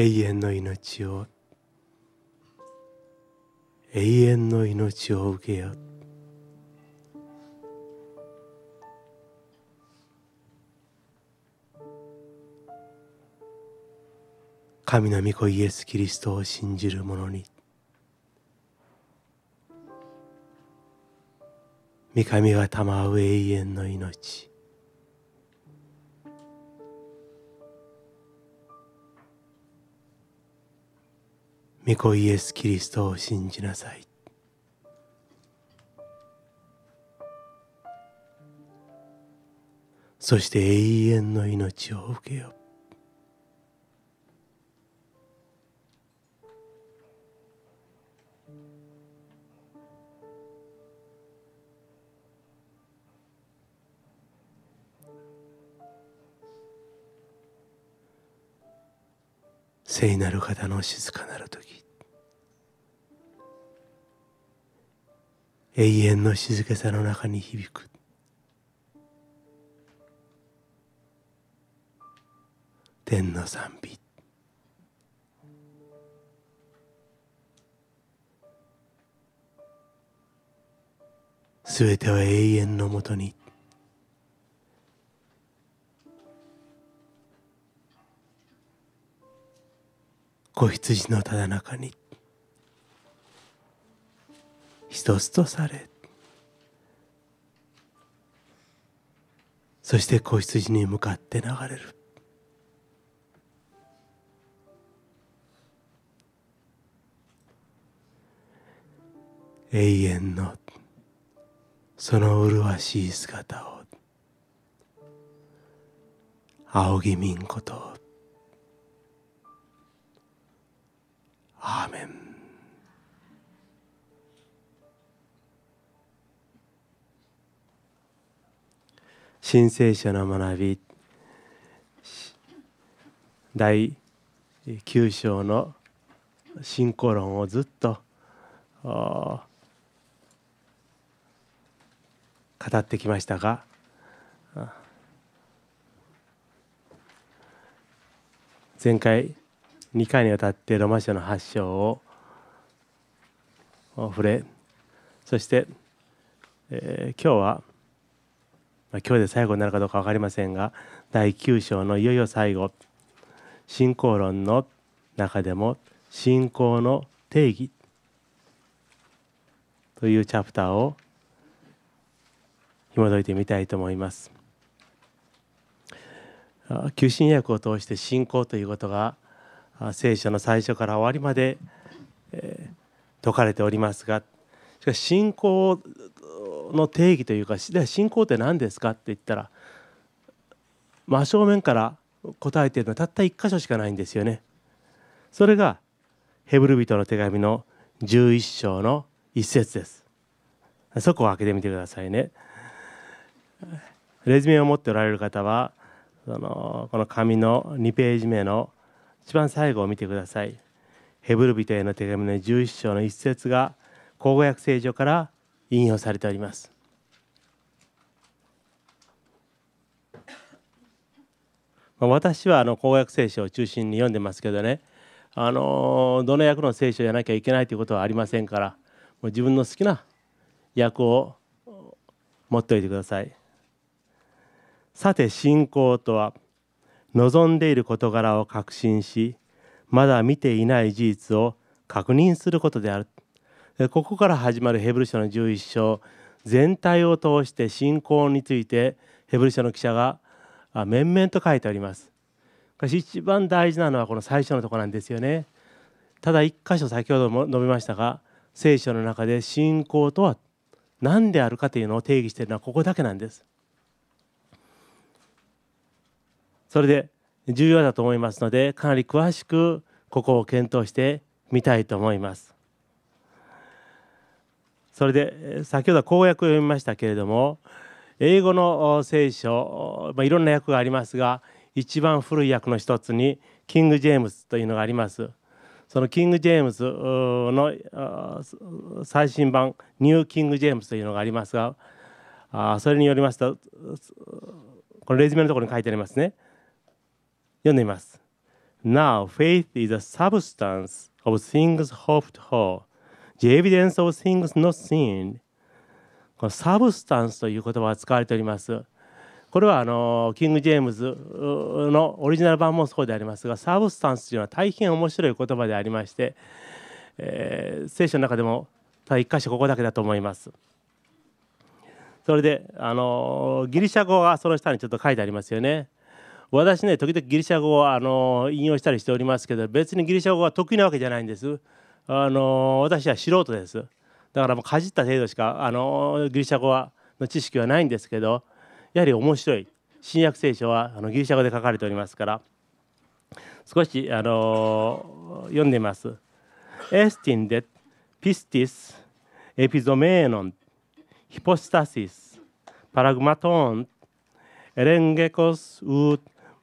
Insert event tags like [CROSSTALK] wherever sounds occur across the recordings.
永遠の命を永遠の命を受けよう神の御子イエス・キリストを信じる者に御神は賜う永遠の命御子イエス・キリストを信じなさいそして永遠の命を受けよ聖なる方の静かなる時永遠の静けさの中に響く天の賛美すべては永遠のもとに子羊のただ中に一つとされそして子羊に向かって流れる永遠のその麗しい姿を仰ぎ見んことアーメン新聖書の学び第9章の進行論をずっと語ってきましたが前回2回にわたってロマ書の発祥を触れそして、えー、今日は「ま今日で最後になるかどうか分かりませんが第9章のいよいよ最後信仰論の中でも信仰の定義というチャプターを紐解いてみたいと思います。求心薬を通して信仰ということが聖書の最初から終わりまで、えー、説かれておりますがしかし信仰の定義というか信仰って何ですかって言ったら真正面から答えているのはたった1箇所しかないんですよね。それがヘブル人の手紙の11章の一節です。そこを開けてみてくださいね。レズミを持っておられる方はそのこの紙の2ページ目の一番最後を見てください。ヘブル人への手紙の11章の一節が口語訳聖書から引用されております。ま私はあの公約聖書を中心に読んでますけどね、あのどの役の聖書やゃなきゃいけないということはありませんからもう自分の好きな役を持っておいてください。さて信仰とは望んでいる事柄を確信しまだ見ていない事実を確認することであるここから始まるヘブル書の11章全体を通して信仰についてヘブル書の記者が面々と書いております一番大事なのはこの最初のとこなんですよねただ一箇所先ほども述べましたが聖書の中で信仰とは何であるかというのを定義しているのはここだけなんですそれで重要だと思いますのでかなり詳しくここを検討してみたいと思いますそれで先ほど公約を読みましたけれども英語の聖書、まあ、いろんな訳がありますが一番古い訳の一つにキング・ジェームズというのがあります。そのキング・ジェームズの最新版ニュー・キング・ジェームズというのがありますがそれによりますとこのレジュメのところに書いてありますね読んでみます Now faith is a substance of things hoped for the evidence of things not seen このサブスタンスという言葉が使われておりますこれはあのキング・ジェームズのオリジナル版もそうでありますがサブスタンスというのは大変面白い言葉でありまして、えー、聖書の中でもただ一箇所ここだけだと思いますそれであのギリシャ語がその下にちょっと書いてありますよね私ね時々ギリシャ語をあの引用したりしておりますけど別にギリシャ語は得意なわけじゃないんですあの私は素人ですだからもうかじった程度しかあのギリシャ語はの知識はないんですけどやはり面白い新約聖書はあのギリシャ語で書かれておりますから少しあの読んでみます。エスティンデピスティスエピゾメーノンヒポスタシスパラグマトーンエレンゲコスウ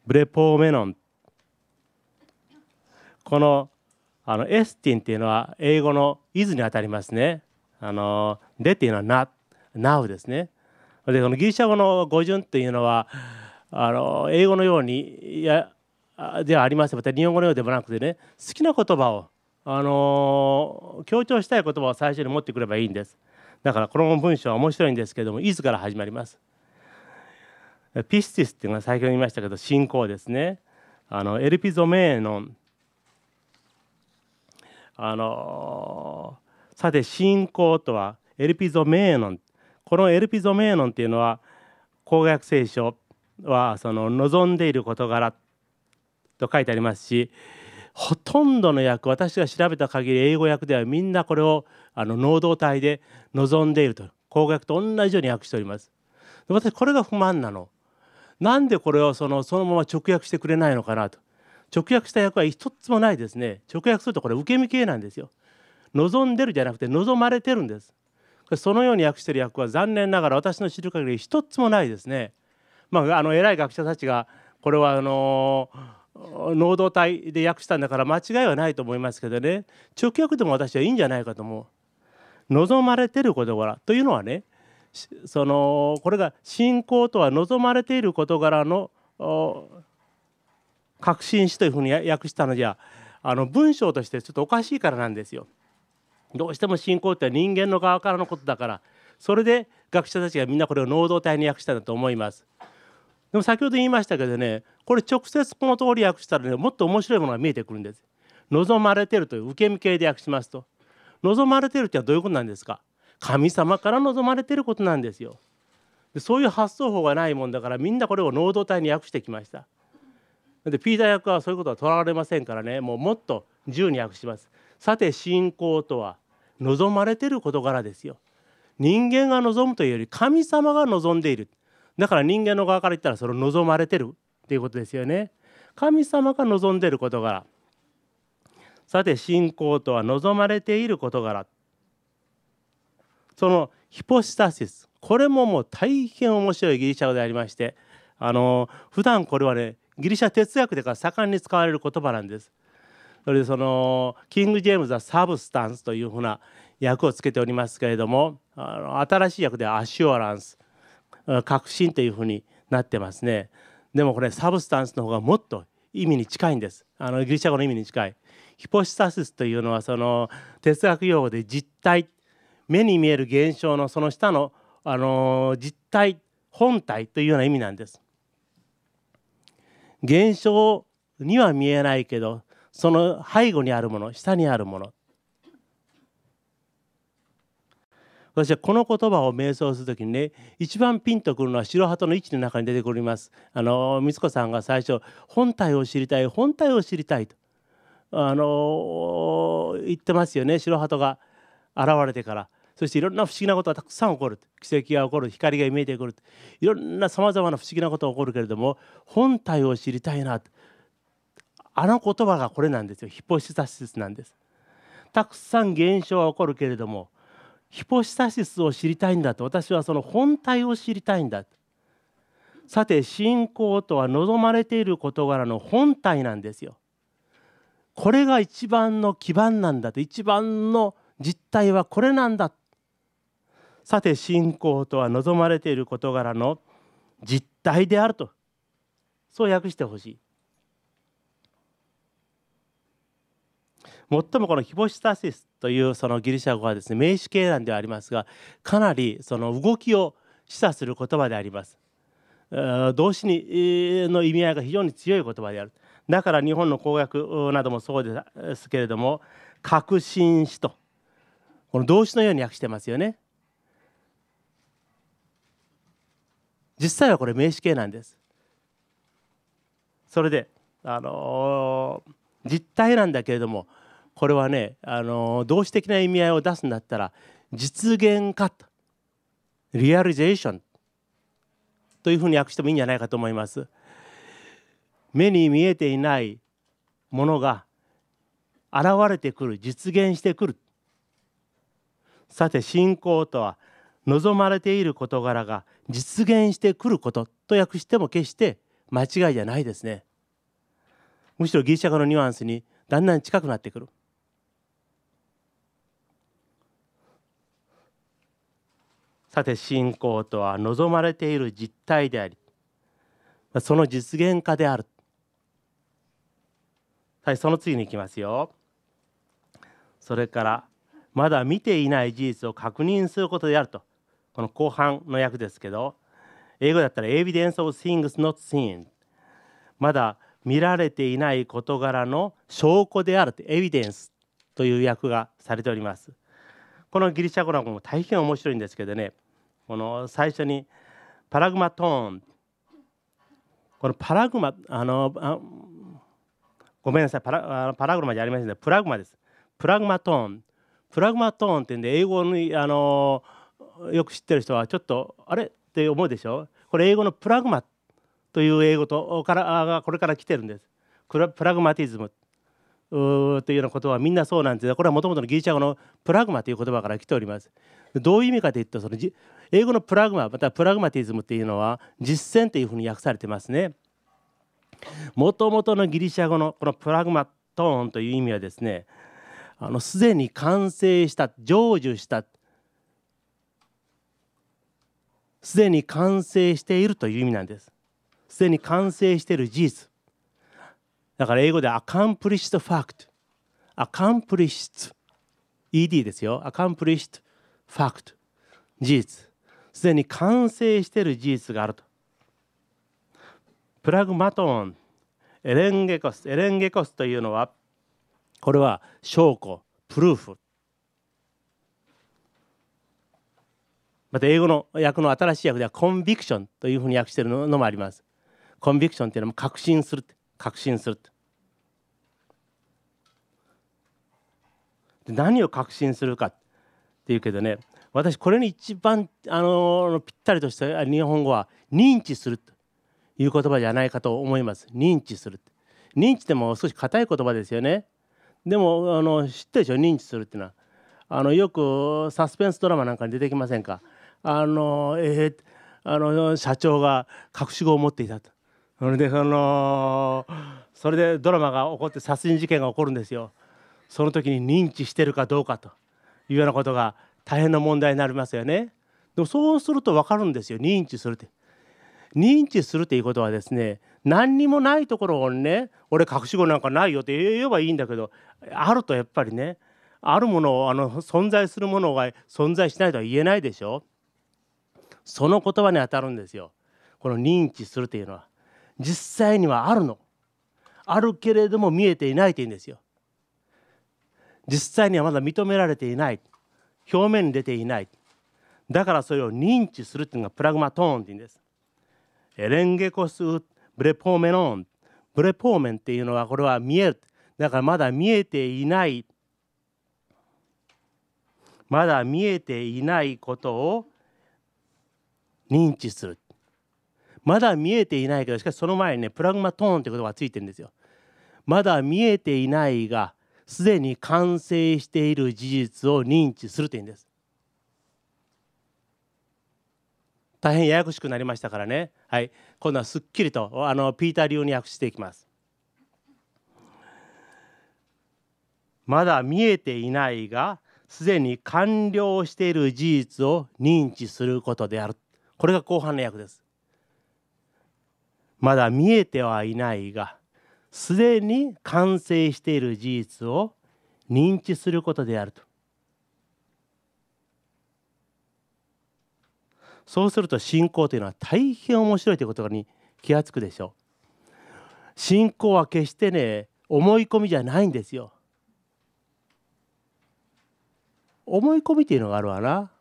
ブレポーメノンこのあのエスティンっていうのは英語のイズにあたりますね。あのでっていうのはな、なうですね。でこのギリシャ語の語順っていうのはあの英語のようにいやではありませんまた日本語のようでもなくてね好きな言葉をあの強調したい言葉を最初に持ってくればいいんです。だからこの文章は面白いんですけども「イズから始まります。ピスティスっていうのは先ほど言いましたけど信仰ですね。あのエルピゾメーノンあのさて信仰とはエルピゾメーノンこのエルピゾメーノンっていうのは公約聖書はその望んでいる事柄と書いてありますしほとんどの訳私が調べた限り英語訳ではみんなこれをあの能動体で望んでいると公約と同じように訳しております。私これが不満なの。なんでこれをそのそのまま直訳してくれないのかなと。直訳した訳は一つもないですね直訳するとこれ受け身系なんですよ望んでるじゃなくて望まれてるんですそのように訳してる訳は残念ながら私の知る限り一つもないですねまああの偉い学者たちがこれはあの能動体で訳したんだから間違いはないと思いますけどね直訳でも私はいいんじゃないかと思う望まれてる事柄というのはねそのこれが信仰とは望まれている事柄の確信しというふうに訳したのじゃあの文章としてちょっとおかしいからなんですよ。どうしても信仰って人間の側からのことだからそれで学者たちがみんなこれを能動体に訳したんだと思います。でも先ほど言いましたけどねこれ直接この通り訳したらねもっと面白いものが見えてくるんです。望まれてるという受け身系で訳しますと望まれてるってのはどういうことなんですか神様から望まれてることなんですよ。そういう発想法がないもんだからみんなこれを能動体に訳してきました。でピーター役はそういうことはとらわれませんからねもうもっと自由に訳しますさて信仰とは望まれてる事柄ですよ人間が望むというより神様が望んでいるだから人間の側から言ったらそれを望まれてるっていうことですよね神様が望んでいる事柄さて信仰とは望まれている事柄そのヒポスタシスこれももう大変面白いギリシャ語でありましてあの普段これはねギリシャ哲学でから盛んに使われる言葉なんです。それでそのキング・ジェームズは「サブスタンス」というふうな訳をつけておりますけれどもあの新しい訳では「アシュアランス」「確信」というふうになってますね。でもこれサブスタンスの方がもっと意味に近いんです。あのギリシャ語の意味に近い。ヒポシタシスというのはその哲学用語で実体目に見える現象のその下のあの実体本体というような意味なんです。現象には見えないけどその背後にあるもの下にあるもの私はこの言葉を瞑想する時にね一番ピンとくるのは白鳩の位置の中に出てくります。あの美津子さんが最初本体を知りたい本体を知りたいとあの言ってますよね白鳩が現れてから。そしていろんな不思議なことがたくさん起こる奇跡が起こる光が見えてくるいろんなさまざまな不思議なことが起こるけれども本体を知りたいなあの言葉がこれなんですよヒポシタシスなんですたくさん現象は起こるけれどもヒポシタシスを知りたいんだと私はその本体を知りたいんださて信仰とは望まれている事柄の本体なんですよこれが一番の基盤なんだと一番の実態はこれなんださて信仰とは望まれている事柄の実態であるとそう訳してほしい。最もこのヒボシタシスというそのギリシャ語はですね名詞形なんではありますがかなりその動きを示唆する言葉であります動詞にの意味合いが非常に強い言葉であるだから日本の公約などもそうですけれども確信しとこの動詞のように訳してますよね実際はこれ名詞形なんですそれであのー、実体なんだけれどもこれはね、あのー、動詞的な意味合いを出すんだったら実現化とリアリゼーションというふうに訳してもいいんじゃないかと思います。目に見えていないものが現れてくる実現してくるさて信仰とは望まれている事柄が実現してくることと訳しても決して間違いじゃないですねむしろギリシャ語のニュアンスにだんだん近くなってくるさて信仰とは望まれている実態でありその実現化であるはいその次にいきますよそれからまだ見ていない事実を確認することであるとこの後半の訳ですけど英語だったら「Evidence of Things Not Seen」まだ見られていない事柄の証拠であるって「デンスという訳がされております。このギリシャ語なんかも大変面白いんですけどねこの最初に「パラグマトーン」このパラグマあのあごめんなさいパラパラグマじゃありませんねプラグマです。プラグマトーンプラグマトーンってんで英語にあのーよく知ってる人はちょっとあれって思うでしょこれ英語のプラグマという英語とからがこれから来てるんですプラグマティズムというようなことはみんなそうなんですがこれはもともとのギリシャ語のプラグマという言葉から来ておりますどういう意味かというとそのじ英語のプラグマまたプラグマティズムというのは実践というふうに訳されてますねもともとのギリシャ語のこのプラグマトーンという意味はですねあのすでに完成した成就したすでに完成しているという意味なんですすでに完成している事実だから英語で accomplished fact accomplished ed ですよ accomplished fact 事実すでに完成している事実があるとプラグマトンエレンゲコスエレンゲコスというのはこれは証拠プルーフまた英語の訳の新しい訳ではコンビクションというふうに訳しているのもありますコンビクションというのも確信する確信するで何を確信するかっていうけどね私これに一番あのぴったりとした日本語は認知するという言葉じゃないかと思います認知する認知でも少し硬い言葉ですよねでもあの知ってるでしょ認知するっていうのはあのよくサスペンスドラマなんかに出てきませんかあの、えー、あの社長が隠し子を持っていたと。それであのそれでドラマが起こって殺人事件が起こるんですよ。その時に認知してるかどうかというようなことが大変な問題になりますよね。でもそうすると分かるんですよ認知するって。認知するっていうことはですね何にもないところをね俺隠し子なんかないよって言えばいいんだけどあるとやっぱりねあるものをあの存在するものが存在しないとは言えないでしょ。その言葉に当たるんですよこの認知するというのは実際にはあるのあるけれども見えていないというんですよ実際にはまだ認められていない表面に出ていないだからそれを認知するというのがプラグマトーンというんですエレンゲコスブレポーメノンブレポーメンっていうのはこれは見えるだからまだ見えていないまだ見えていないことを認知するまだ見えていないけどしかしその前にねプラグマトーンって言葉がついてるんですよまだ見えていないがすでに完成している事実を認知するというんです大変ややこしくなりましたからねはい今度はすっきりとあのピーター流に訳していきますまだ見えていないがすでに完了している事実を認知することであるこれが後半の訳です。まだ見えてはいないがすでに完成している事実を認知することであると。そうすると信仰というのは大変面白いということに気が付くでしょう。信仰は決してね思い込みじゃないんですよ。思い込みっていうのがあるわな。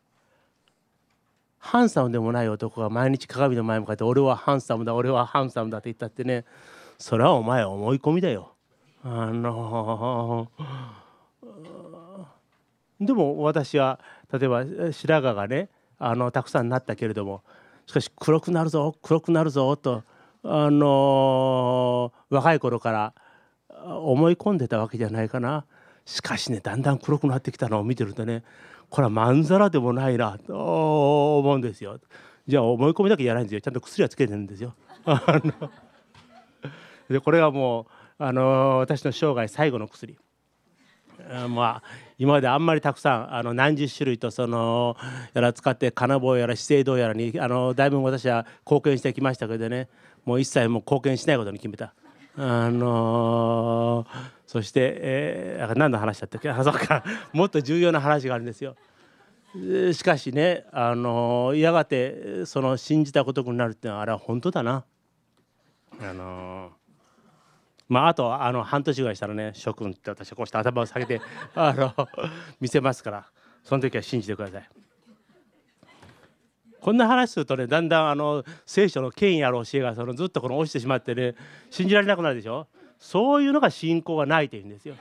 ハンサムでもない男が毎日鏡の前向かって「俺はハンサムだ俺はハンサムだ」って言ったってねそれはお前思い込みだよ。あのー、でも私は例えば白髪がねあのたくさんなったけれどもしかし黒くなるぞ黒くなるぞと、あのー、若い頃から思い込んでたわけじゃないかな。しかしねだんだん黒くなってきたのを見てるとねこれはまんざらでもないなと思うんですよじゃあ思い込みだけやらないんですよちゃんと薬はつけてるんですよ [LAUGHS] でこれがもうあの私の生涯最後の薬まあ、今まであんまりたくさんあの何十種類とそのやら使って金棒やら資生堂やらにあのだいぶ私は貢献してきましたけどねもう一切もう貢献しないことに決めた。あのーそして、えー、何の話だったっけあ [LAUGHS] そうかもっと重要な話があるんですよ。しかしね、あのやがてその信じたことになるっていうのはあれは本当だな。あのまあ、あとあの半年ぐらいしたらね諸君って私はこうして頭を下げて [LAUGHS] あの見せますからその時は信じてください。こんな話するとねだんだんあの聖書の権威ある教えがそのずっとこの落ちてしまってね信じられなくなるでしょ。そういうのが信仰がないというんですよ。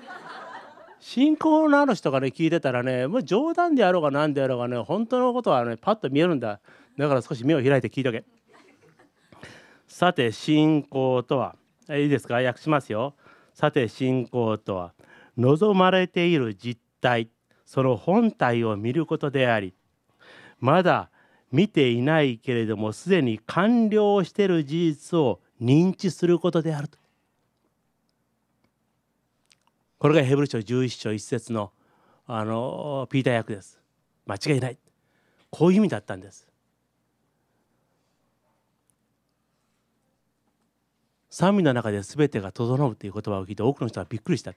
信仰のある人がね聞いてたらねもう冗談であろうが何であろうがね本当のことはねパッと見えるんだだから少し目を開いて聞いとけさて信仰とはいいですか訳しますよさて信仰とは望まれている実体その本体を見ることでありまだ見ていないけれどもすでに完了している事実を認知することであるとこれがヘブル書11章1節のあのピーター役です間違いないこういう意味だったんです賛美の中で全てが整うという言葉を聞いて多くの人はびっくりした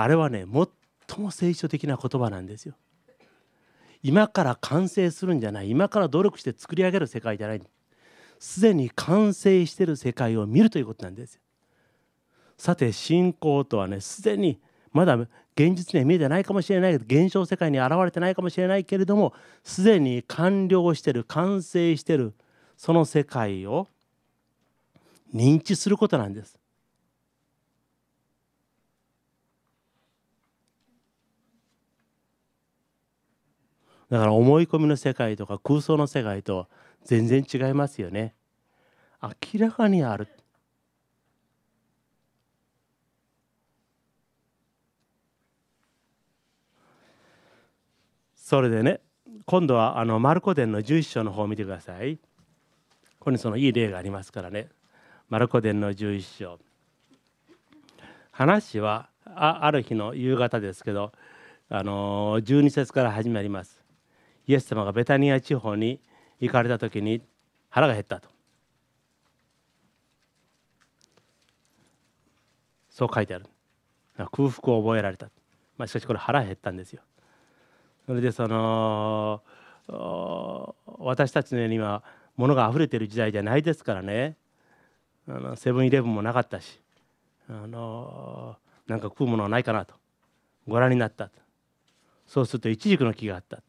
あれはね最も聖書的な言葉なんですよ今から完成するんじゃない今から努力して作り上げる世界じゃないすでに完成してる世界を見るということなんですよさて信仰とはねすでにまだ現実には見えてないかもしれないけど現象世界に現れてないかもしれないけれどもすでに完了してる完成してるその世界を認知することなんです。だから思い込みの世界とか空想の世界と全然違いますよね。明らかにあるそれでね今度はあのマルコ伝の11章の方を見てください。ここにそのいい例がありますからね。マルコ伝の11章。話はある日の夕方ですけど、あの12節から始まります。イエス様がベタニア地方に行かれた時に腹が減ったと。そう書いてある。空腹を覚えられた。まあ、しかしこれ腹減ったんですよ。それでその私たちのようには物が溢れてる時代じゃないですからねあのセブンイレブンもなかったしあのなんか食うものはないかなとご覧になったとそうするとイチジクの木があった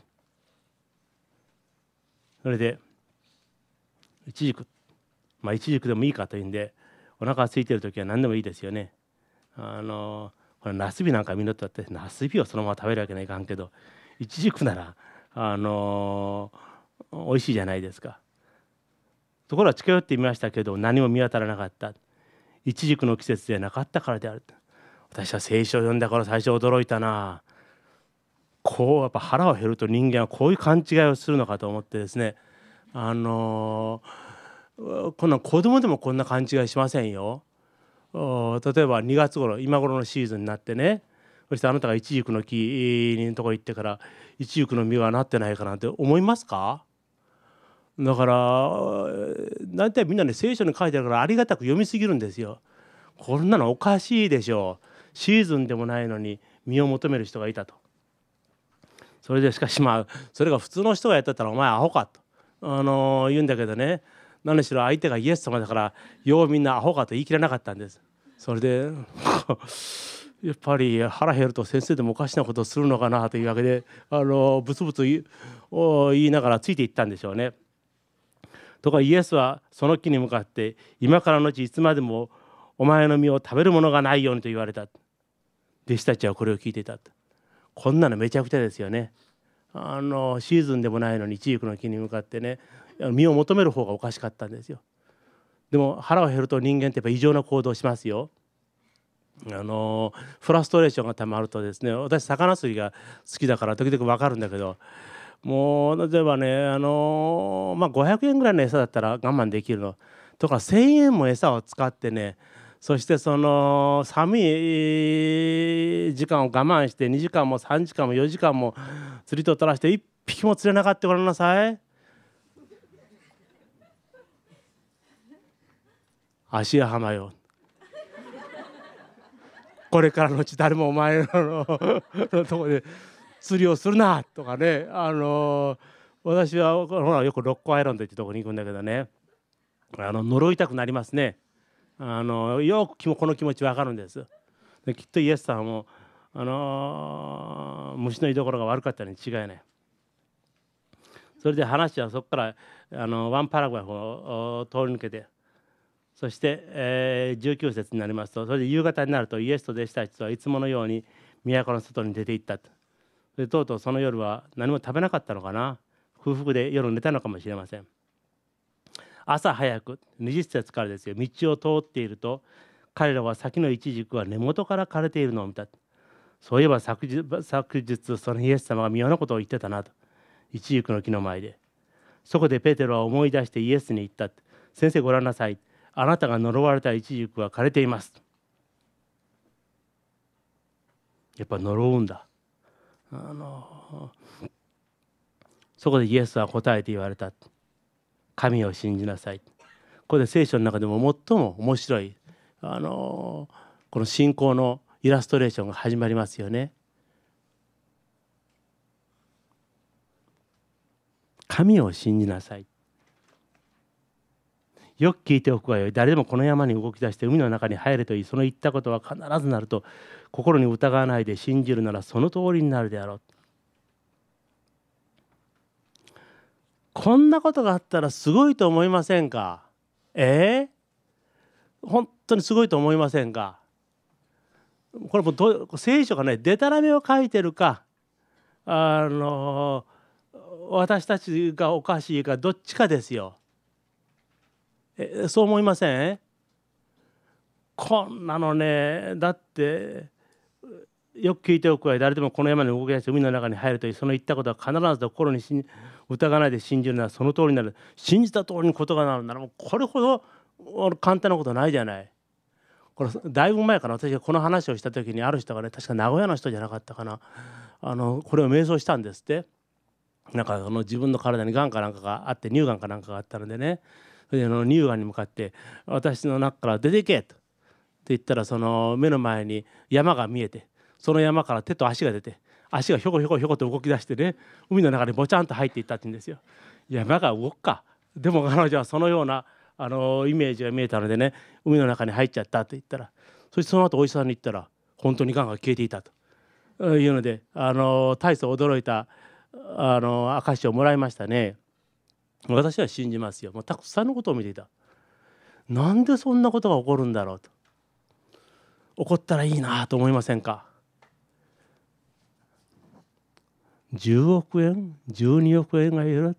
それでイチジクまあイチジクでもいいかというんでお腹が空いてる時は何でもいいですよねあのこれナスビなんか実ったってナスビをそのまま食べるわけにはいかんけどイチジクならあの美味しいじゃないですかところが近寄ってみましたけど何も見当たらなかったいちじくの季節でなかったからである私は聖書を読んだから最初驚いたなこうやっぱ腹を減ると人間はこういう勘違いをするのかと思ってですねあのー、こんな子供でもこんな勘違いしませんよ。例えば2月頃今頃のシーズンになってねそしてあなたが一軸の木のところ行ってから一軸の実はなってないかなんて思いますかだから大体みんなね聖書に書いてあるからありがたく読みすぎるんですよ。こんなのおかしいでしょう。シーズンでもないのに身を求める人がいたと。それでしかしまあそれが普通の人がやってたらお前アホかと、あのー、言うんだけどね何しろ相手がイエス様だからようみんなアホかと言い切れなかったんです。それでやっぱり腹減ると先生でもおかしなことするのかなというわけであのブツブツ言いながらついていったんでしょうね。とかイエスはその木に向かって「今からのうちいつまでもお前の身を食べるものがないように」と言われた弟子たちはこれを聞いていたこんなのめちゃくちゃですよね。あのシーズンでもないのに地域の木に向かってね身を求める方がおかしかったんですよ。でも腹を減ると人間ってやっぱ異常な行動しますよ。あのフラストレーションがたまるとですね私魚釣りが好きだから時々分かるんだけどもう例えばねあの、まあ、500円ぐらいの餌だったら我慢できるのとか1,000円も餌を使ってねそしてその寒い時間を我慢して2時間も3時間も4時間も釣りと取らして1匹も釣れなかったごらんなさい。芦屋浜よこれからのうち誰もお前ののとこで釣りをするなとかね、あの私はほらよくロッコアイランドってとこに行くんだけどねあの呪いたくなりますねあのよくこの気持ち分かるんですできっとイエスさんも、あの虫の居所が悪かったのに違いないそれで話はそこからあのワンパラグラフを通り抜けて。そして、えー、19節になりますとそれで夕方になるとイエスと弟子たちはいつものように都の外に出て行ったとでとうとうその夜は何も食べなかったのかな空腹で夜寝たのかもしれません朝早く20節からですよ道を通っていると彼らは先の一軸は根元から枯れているのを見たそういえば昨日昨日そのイエス様が妙なことを言ってたなと一軸の木の前でそこでペテロは思い出してイエスに言った先生ご覧なさいあなたが呪われた一軸は枯れていますやっぱ呪うんだあのそこでイエスは答えて言われた神を信じなさいこれで聖書の中でも最も面白いあのこの信仰のイラストレーションが始まりますよね。神を信じなさいよく聞いておくがよい誰でもこの山に動き出して海の中に入れといいその言ったことは必ずなると心に疑わないで信じるならその通りになるであろうこんなことがあったらすごいと思いませんかえー、本当にすごいと思いませんかこれもど聖書がねでたらめを書いてるかあの私たちがおかしいかどっちかですよ。えそう思いませんこんなのねだってよく聞いておくわ誰でもこの山に動き出して海の中に入るというその言ったことは必ず心に疑わないで信じるならその通りになる信じた通りにこがなるならもうこれほど簡単なことないじゃない。これだいぶ前から私がこの話をした時にある人がね確か名古屋の人じゃなかったかなあのこれを瞑想したんですってなんかあの自分の体にがんかなんかがあって乳がんかなんかがあったのでねであの乳がんに向かって「私の中から出てけ!」と。って言ったらその目の前に山が見えてその山から手と足が出て足がひょこひょこひょこと動き出してね海の中にぼちゃんと入っていったって言うんですよ。山が動くかでも彼女はそのようなあのイメージが見えたのでね海の中に入っちゃったって言ったらそしてその後お医者さんに行ったら本当にがんが消えていたというのであの大層驚いたあの証をもらいましたね。私は信じますよもうたくさんのことを見ていたなんでそんなことが起こるんだろうと起こったらいいなと思いませんか10億円12億円がいる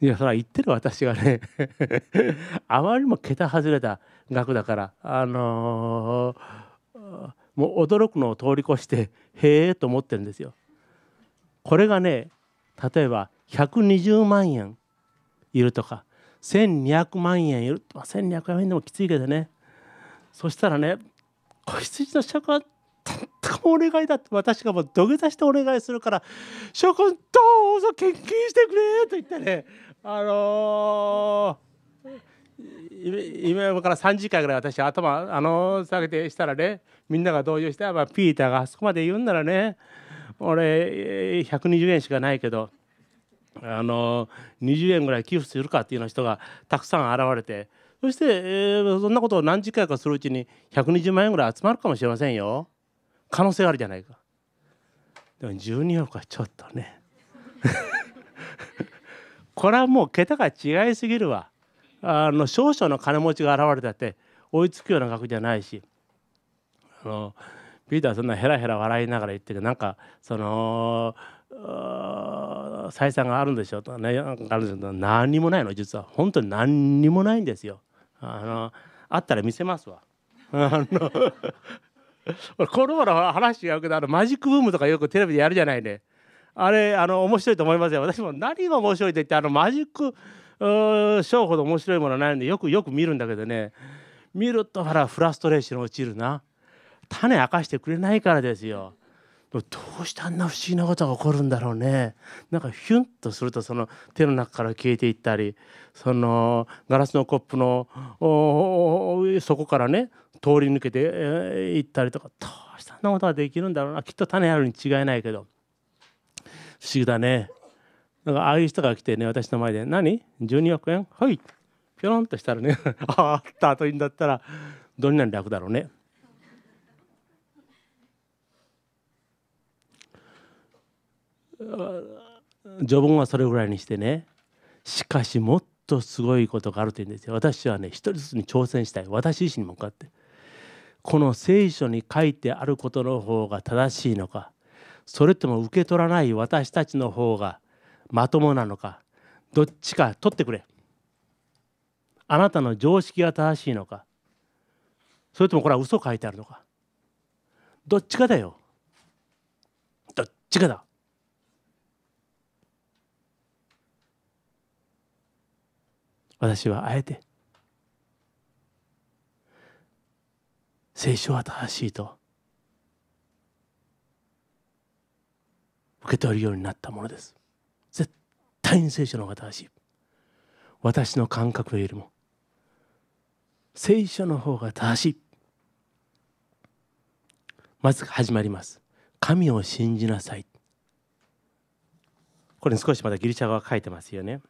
いやそれは言ってる私がねあまりも桁外れた額だからあのー、もう驚くのを通り越してへえと思ってるんですよ。これがね例えば120万円いるとか1200万円いる、まあ、1200万円でもきついけどねそしたらね子羊の諸君お願いだって私がもう土下座してお願いするから「諸君どうぞ献金してくれ」と言ってねあのー、今から3時間ぐらい私頭あの下げてしたらねみんなが同情して、まあ、ピーターがあそこまで言うんならね俺120円しかないけどあの20円ぐらい寄付するかっていうような人がたくさん現れてそして、えー、そんなことを何時間かするうちに120万円ぐらい集まるかもしれませんよ可能性あるじゃないかでも12億はちょっとね [LAUGHS] これはもう桁が違いすぎるわあの少々の金持ちが現れたって追いつくような額じゃないしあのピーターそんなヘラヘラ笑いながら言っててなんかその採算があるんでしょうとねあるんでしょ何にもないの実は本当に何にもないんですよ。あのあったら見せますわ。あの [LAUGHS] この頃話違うけどあのマジックブームとかよくテレビでやるじゃないね。あれあの面白いと思いますよ。私も何が面白いって言ってあのマジックショーほど面白いものないんでよくよく見るんだけどね見るとほらフラストレーション落ちるな。種明かしてくれないからですよ。どうしてあんな不思議なことが起こるんだろうねなんかヒュンとするとその手の中から消えていったりそのガラスのコップのそこからね通り抜けてい、えー、ったりとかどうしてあんなことができるんだろうなきっと種あるに違いないけど不思議だねなんかああいう人が来てね私の前で「何 ?12 億円はい」ぴょろんとしたらねああったというんだったらどんなに楽だろうね。序文はそれぐらいにしてねしかしもっとすごいことがあると言うんですよ私はね一人ずつに挑戦したい私自身に向かってこの聖書に書いてあることの方が正しいのかそれとも受け取らない私たちの方がまともなのかどっちか取ってくれあなたの常識が正しいのかそれともこれは嘘書いてあるのかどっちかだよどっちかだ私はあえて聖書は正しいと受け取るようになったものです絶対に聖書の方が正しい私の感覚よりも聖書の方が正しいまず始まります神を信じなさいこれに少しまだギリシャ語が書いてますよね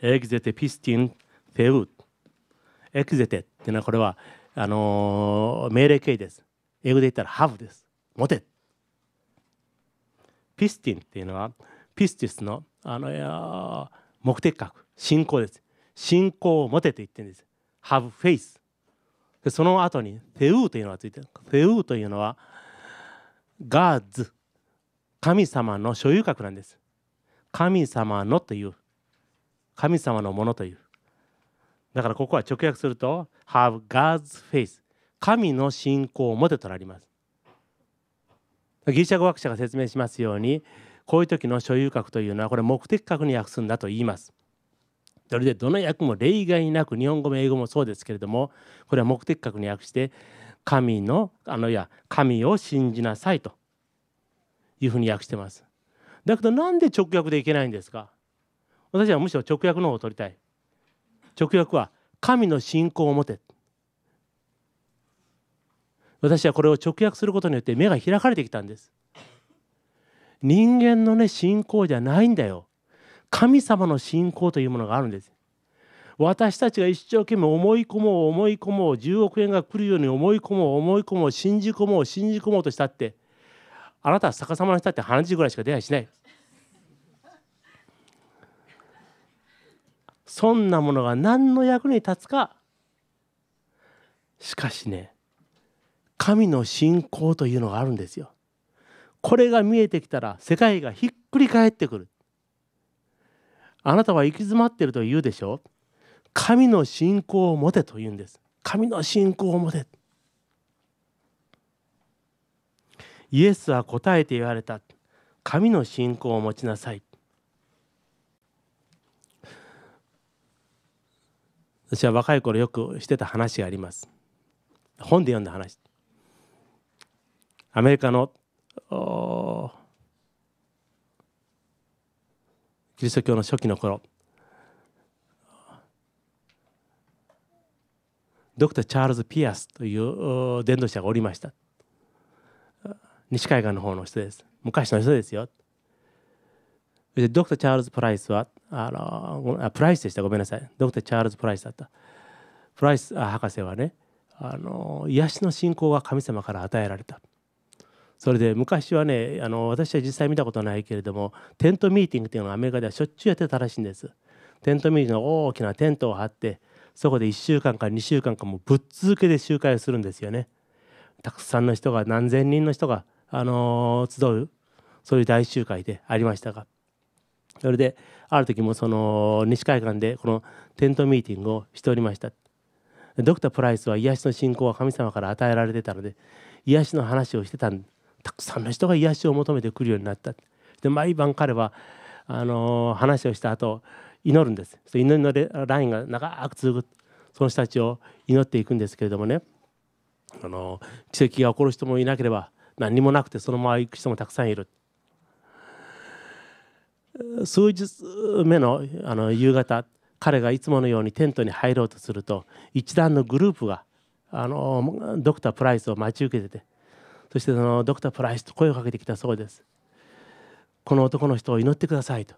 エグゼテピスティンフェウエグゼテっていうのはこれはあのー、命令形です。英語で言ったらハブです。持て。ピスティンっていうのはピスティスのあの目的格信仰です。信仰を持てと言ってるんです。ハブフェイス。でその後にフェウというのがついてる。フェウというのはガーズ神様の所有格なんです。神様のという神様のものというだからここは直訳すると Have God's faith 神の信仰もてとなりますギリシャ語学者が説明しますようにこういう時の所有格というのはこれ目的格に訳すんだと言いますそれでどの訳も例外なく日本語も英語もそうですけれどもこれは目的格に訳して神のあのいや神を信じなさいというふうに訳してますだけどなんで直訳でいけないんですか私はむしろ直訳の方を取りたい直訳は神の信仰を持て私はこれを直訳することによって目が開かれてきたんです人間のね信仰じゃないんだよ神様の信仰というものがあるんです私たちが一生懸命思い込もう思い込もう10億円が来るように思い込もう思い込もう信じ込もう信じ込もうとしたってあなたは逆さまの人って話ぐらいしか出会いしないそんなものが何の役に立つかしかしね神の信仰というのがあるんですよこれが見えてきたら世界がひっくり返ってくるあなたは行き詰まってると言うでしょ神の信仰を持てと言うんです神の信仰を持てイエスは答えて言われた神の信仰を持ちなさい私は若い頃よくしてた話があります本で読んだ話アメリカのキリスト教の初期の頃ドクター・チャールズ・ピアスという伝道者がおりました西海岸の方の人です昔の人ですよでドクター・チャールズ・プライスはあのプライスでしたごめんなさいドクター・チャールズ・プライスだったプライスあ博士はねあの癒しの信仰が神様から与えられたそれで昔はねあの私は実際見たことないけれどもテントミーティングというのはアメリカではしょっちゅうやってたらしいんですテントミーティングの大きなテントを張ってそこで1週間か2週間かもぶっ続けで集会をするんですよねたくさんの人が何千人の人があの集うそういう大集会でありましたがそれである時もその西海岸でこのテントミーティングをしておりましたドクター・プライスは癒しの信仰は神様から与えられてたので癒しの話をしてたたくさんの人が癒しを求めてくるようになったで毎晩彼はあの話をした後祈るんです祈りのラインが長く続くその人たちを祈っていくんですけれどもねあの奇跡が起こる人もいなければ何もなくてそのまま行く人もたくさんいる。数日目のあの夕方彼がいつものようにテントに入ろうとすると一段のグループがあのドクター・プライスを待ち受けててそしてそのドクター・プライスと声をかけてきたそうです。この男の人を祈ってくださいと、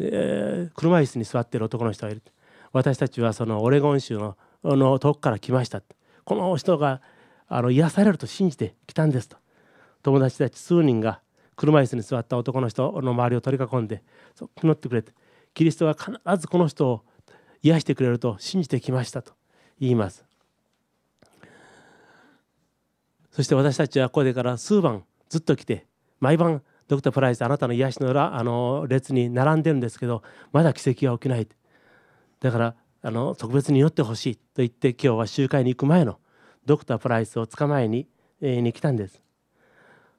え車椅子に座っている男の人がいる私たちはそのオレゴン州のの遠くから来ましたこの人があの癒されると信じて来たんですと友達たち数人が車椅子に座った男の人の周りを取り囲んで祈ってくれてキリストは必ずこの人を癒してくれると信じてきましたと言いますそして私たちはこれから数晩ずっと来て毎晩ドクター・プライスあなたの癒しの裏あの列に並んでるんですけどまだ奇跡が起きないだからあの特別に祈ってほしいと言って今日は集会に行く前のドクター・プライスを捕まえに、えー、に来たんです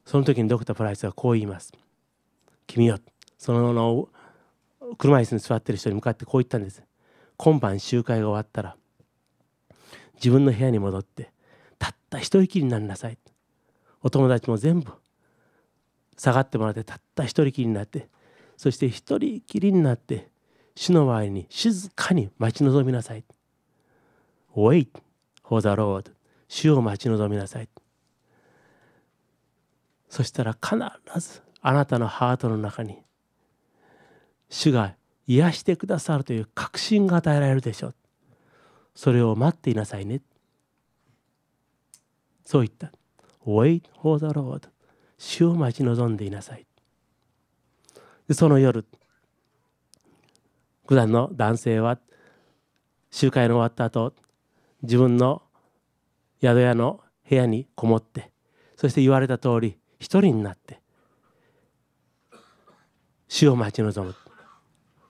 その時にドクター・プライスはこう言います君よその車椅子に座ってる人に向かってこう言ったんです今晩集会が終わったら自分の部屋に戻ってたった一息になりなさいお友達も全部下がってもらってたった一人きりになってそして一人きりになって主の周りに静かに待ち望みなさい Wait for the Lord 主を待ち望みなさいそしたら必ずあなたのハートの中に主が癒してくださるという確信が与えられるでしょうそれを待っていなさいねそう言った Wait for the Lord 主を待ち望んでいなさいでその夜普段の男性は集会の終わった後自分の宿屋の部屋にこもってそして言われた通り一人になって死を待ち望む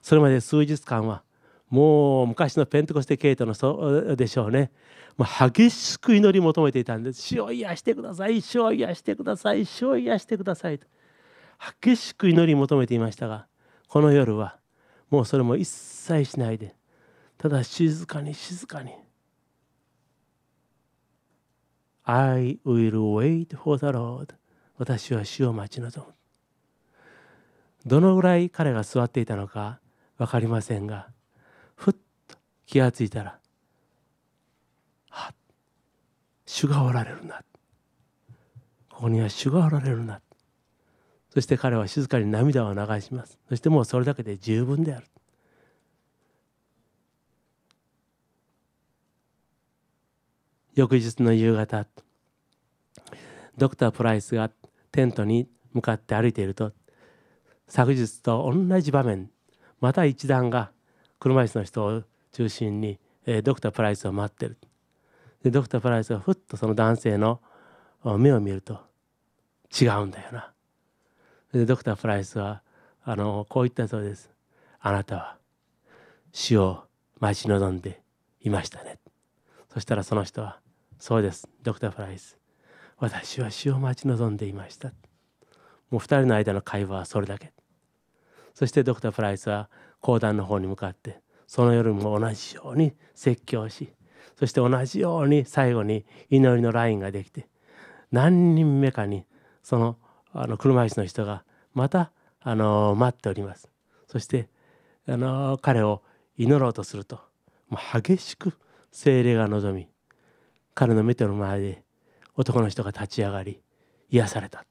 それまで数日間はもう昔のペンテコステ系統のそうでしょうねもう激しく祈り求めていたんです「死を癒してください死を癒してください死を癒してください」と激しく祈り求めていましたがこの夜はもうそれも一切しないでただ静かに静かに「I will wait for the Lord」私は主を待ち望むどのぐらい彼が座っていたのか分かりませんがふっと気が付いたら「はっ主がおられるな」ここには主がおられるなそして彼は静かに涙を流しますそしてもうそれだけで十分である翌日の夕方ドクター・プライスがテントに向かって歩いていると昨日と同じ場面また一団が車椅子の人を中心に、えー、ドクター・プライスを待ってるでドクター・プライスがふっとその男性の目を見ると違うんだよなでドクター・プライスはあのこう言ったそうです「あなたは死を待ち望んでいましたね」そしたらその人は「そうですドクター・プライス私は死を待ち望んでいましたもう2人の間の会話はそれだけそしてドクター・プライスは講談の方に向かってその夜も同じように説教しそして同じように最後に祈りのラインができて何人目かにそのあの車椅子の人がまたあの待っておりますそしてあの彼を祈ろうとするともう激しく精霊が望み彼の目との前で男の人が立ち上がり癒された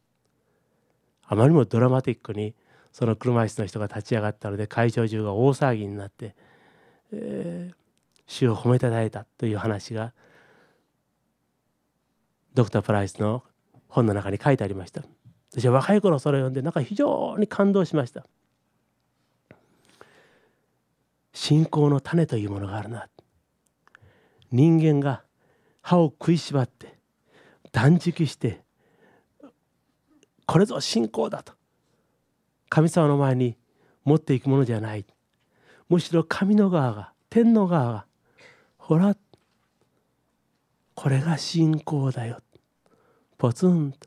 あまりもドラマティックにその車椅子の人が立ち上がったので会場中が大騒ぎになって、えー、主を褒めたたえたという話がドクター・プライスの本の中に書いてありました私は若い頃それを読んでなんか非常に感動しました信仰の種というものがあるな人間が歯を食いしばって断食してこれぞ信仰だと神様の前に持っていくものじゃないむしろ神の側が天の側がほらこれが信仰だよポツンと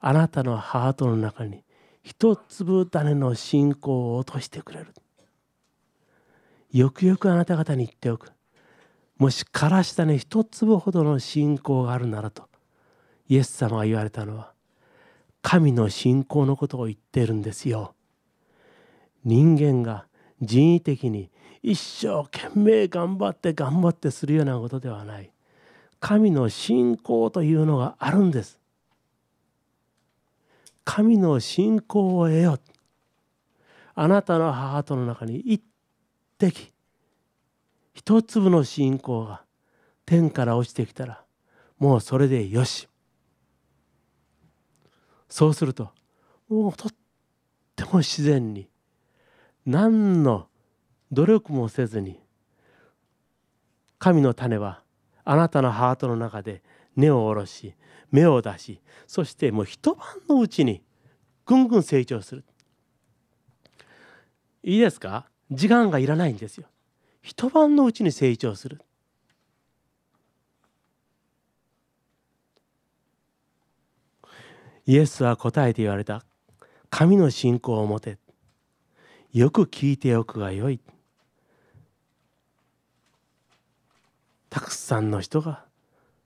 あなたのハートの中に一粒種の信仰を落としてくれるよくよくあなた方に言っておくもしからしたね一粒ほどの信仰があるならとイエス様が言われたのは神の信仰のことを言ってるんですよ。人間が人為的に一生懸命頑張って頑張ってするようなことではない神の信仰というのがあるんです。神の信仰を得よあなたの母との中に一滴一粒の信仰が天から落ちてきたらもうそれでよしそうするともうとっても自然に何の努力もせずに神の種はあなたのハートの中で根を下ろし芽を出しそしてもう一晩のうちにぐんぐん成長するいいですか時間がいらないんですよ一晩のうちに成長するイエスは答えて言われた。神の信仰を持て。よく聞いておくがよい。たくさんの人が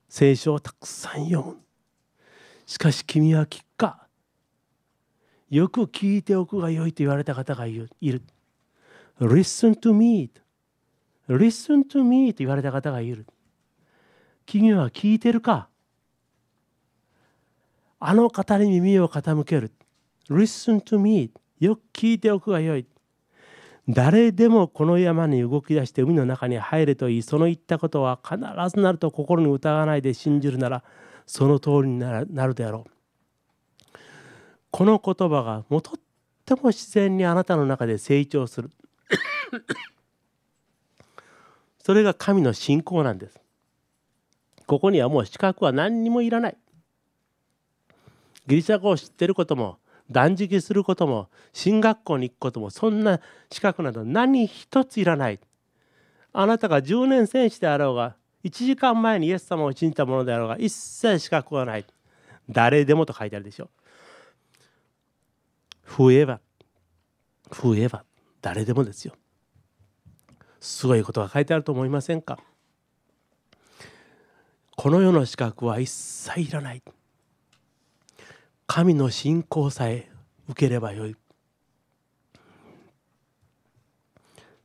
聖書をたくさん読む。しかし君は聞くか。よく聞いておくがよいと言われた方がいる。Listen to me. Listen to me と言われた方がいる。君は聞いてるかあの方に耳を傾ける Listen to me よく聞いておくがよい誰でもこの山に動き出して海の中に入れといいその言ったことは必ずなると心に疑わないで信じるならその通りになるであろうこの言葉がもうとっても自然にあなたの中で成長するそれが神の信仰なんですここにはもう資格は何にもいらないギリシャ語を知ってることも断食することも進学校に行くこともそんな資格など何一ついらないあなたが10年戦士であろうが1時間前にイエス様を信じたものであろうが一切資格はない誰でもと書いてあるでしょ増えば増えば誰でもですよすごいことが書いてあると思いませんかこの世の資格は一切いらない神の信仰さえ受ければよい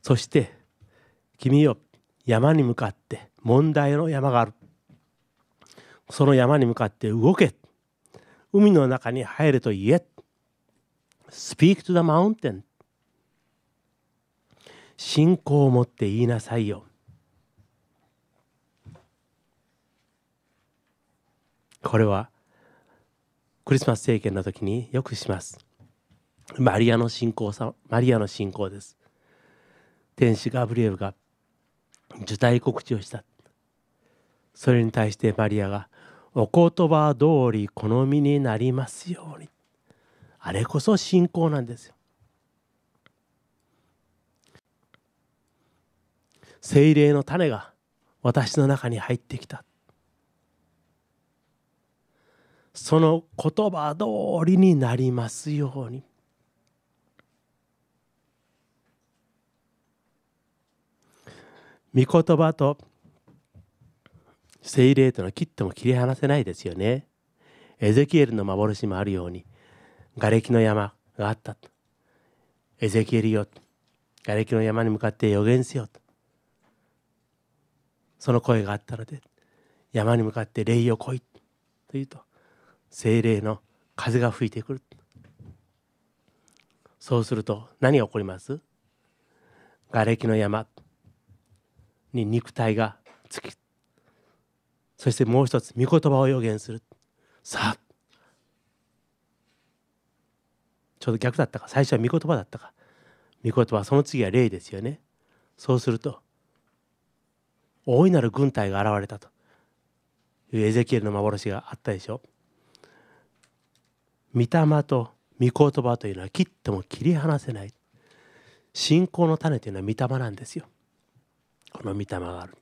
そして君よ山に向かって問題の山があるその山に向かって動け海の中に入れと言え Speak to the mountain 信仰を持って言いなさいよこれは「クリスマス政権の時によくしますマリアの信仰さマリアの信仰です天使ガブリエルが受胎告知をしたそれに対してマリアが「お言葉通り好みになりますように」あれこそ信仰なんですよ精霊の種が私の中に入ってきたその言葉通りになりますように。御言葉とレ霊との切っても切り離せないですよね。エゼキエルの幻もあるように瓦礫の山があったと。エゼキエルよ瓦礫の山に向かって予言せよと。その声があったので山に向かって霊を来いと言うと精霊の風が吹いてくるそうすると何が起こります瓦礫の山に肉体がつきそしてもう一つ御言葉を予言するさあちょうど逆だったか最初は御言葉だったか御言葉その次は霊ですよねそうすると大いなる軍隊が現れたというエゼキエルの幻があったでしょう御霊と御言葉というのは切っても切り離せない信仰の種というのは御霊なんですよこの御霊がある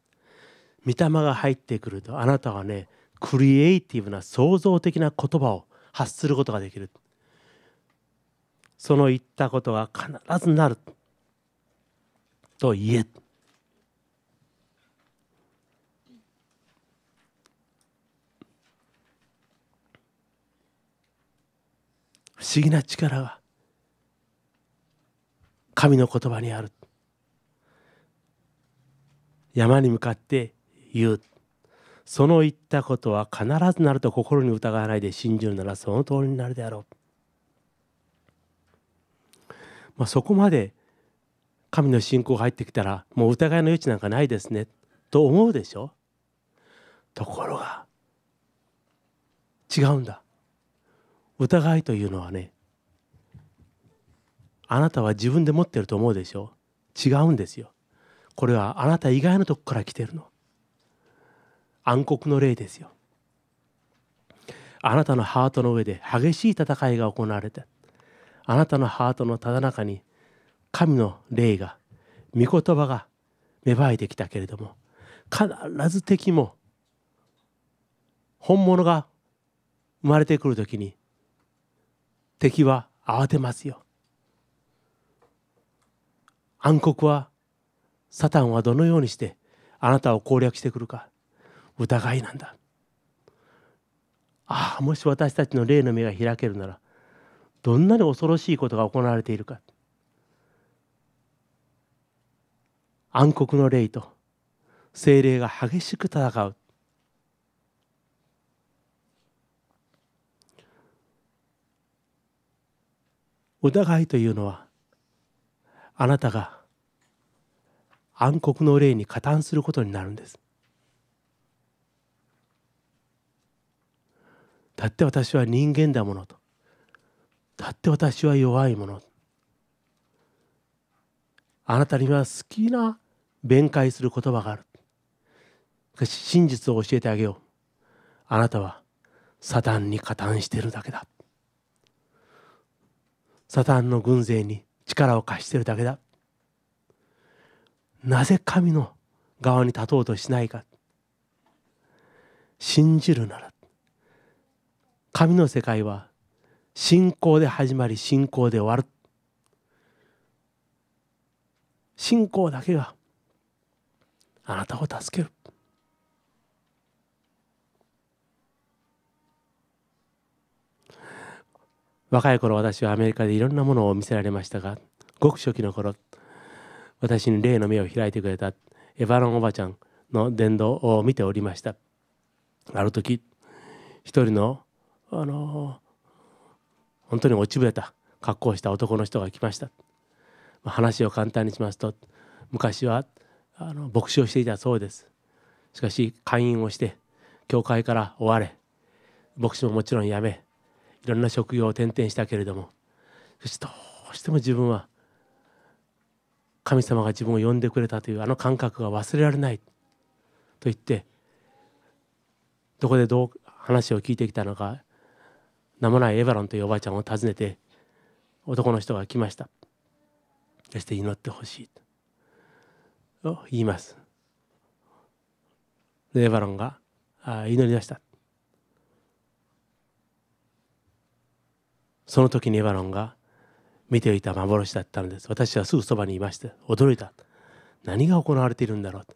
御霊が入ってくるとあなたはねクリエイティブな創造的な言葉を発することができるその言ったことが必ずなると言え不思議な力が神の言葉にある山に向かって言うその言ったことは必ずなると心に疑わないで信じるならその通りになるであろう、まあ、そこまで神の信仰が入ってきたらもう疑いの余地なんかないですねと思うでしょところが違うんだ疑いというのはねあなたは自分で持ってると思うでしょ違うんですよこれはあなた以外のとこから来てるの暗黒の霊ですよあなたのハートの上で激しい戦いが行われてあなたのハートのただ中に神の霊が御言葉が芽生えてきたけれども必ず敵も本物が生まれてくる時に敵は慌てますよ暗黒はサタンはどのようにしてあなたを攻略してくるか疑いなんだああもし私たちの霊の目が開けるならどんなに恐ろしいことが行われているか暗黒の霊と精霊が激しく戦う疑いというのはあなたが暗黒の霊に加担することになるんですだって私は人間だものとだって私は弱いものあなたには好きな弁解する言葉があるしかし真実を教えてあげようあなたはサタンに加担しているだけだサタンの軍勢に力を貸してるだけだなぜ神の側に立とうとしないか信じるなら神の世界は信仰で始まり信仰で終わる信仰だけがあなたを助ける若い頃私はアメリカでいろんなものを見せられましたがごく初期の頃私に霊の目を開いてくれたエヴァロンおばちゃんの伝道を見ておりましたある時一人のあの本当に落ちぶれた格好をした男の人が来ました話を簡単にしますと昔はあの牧師をしていたそうですしかし会員をして教会から追われ牧師ももちろん辞めいろんな職業を転々したけれどもそしてどうしても自分は神様が自分を呼んでくれたというあの感覚が忘れられないと言ってどこでどう話を聞いてきたのか名もないエヴァロンというおばあちゃんを訪ねて男の人が来ましたそして祈ってほしいと言いますエヴァロンが祈り出したその時にエバロンが見ていた幻だったのです私はすぐそばにいました驚いた何が行われているんだろうと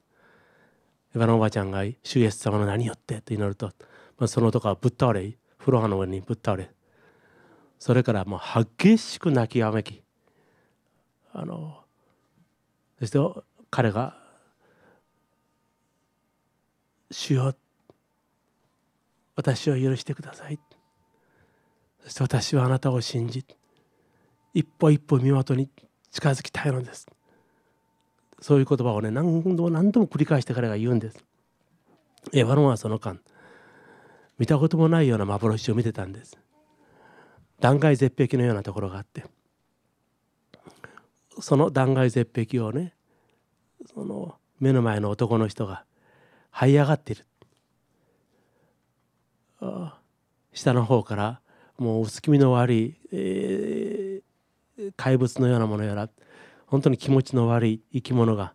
エバロンおばあちゃんが「主イエス様の何よって」と祈ると、まあ、その男はぶっ倒れ風呂場の上にぶっ倒れそれからもう激しく泣きわめきあのそして彼が「主よ私を許してください」そして私はあなたを信じ一歩一歩見事に近づきたいのですそういう言葉をね何度も何度も繰り返して彼が言うんですエヴァロンはその間見たこともないような幻を見てたんです断崖絶壁のようなところがあってその断崖絶壁をねその目の前の男の人が這い上がっている下の方からもう薄気味の悪い、えー、怪物のようなものやら本当に気持ちの悪い生き物が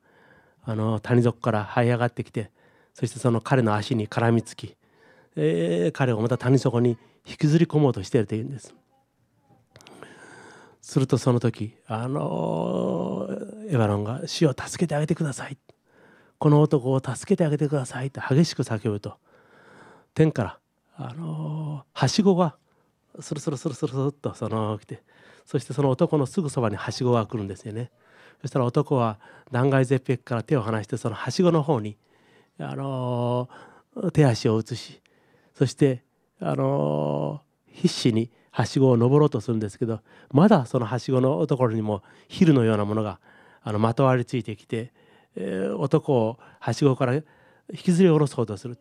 あの谷底から這い上がってきてそしてその彼の足に絡みつき、えー、彼をまた谷底に引きずり込もうとしているというんです。するとその時あのー、エヴァロンが「死を助けてあげてください」この男を助けてあげてくださいと激しく叫ぶと天から、あのー、はしごがスルスルスルスルスルっとその来てそしてその男のすぐそばにはしごが来るんですよねそしたら男は断崖絶壁から手を離してそのはしごの方に、あのー、手足を移しそして、あのー、必死にはしごを登ろうとするんですけどまだそのはしごのところにも昼のようなものがあのまとわりついてきて、えー、男をはしごから引きずり下ろそうとする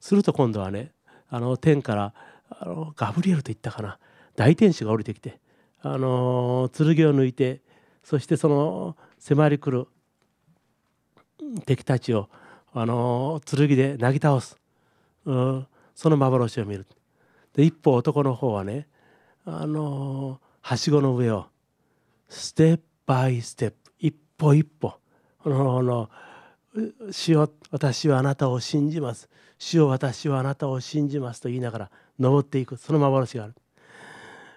すると今度はねあの天からあのガブリエルと言ったかな大天使が降りてきてあの剣を抜いてそしてその迫り来る敵たちをあの剣でなぎ倒す、うん、その幻を見るで一方男の方はねあのはしごの上をステップバイステップ一歩一歩あの主よ私はあなたを信じます主よ私はあなたを信じますと言いながら登っていくその幻がある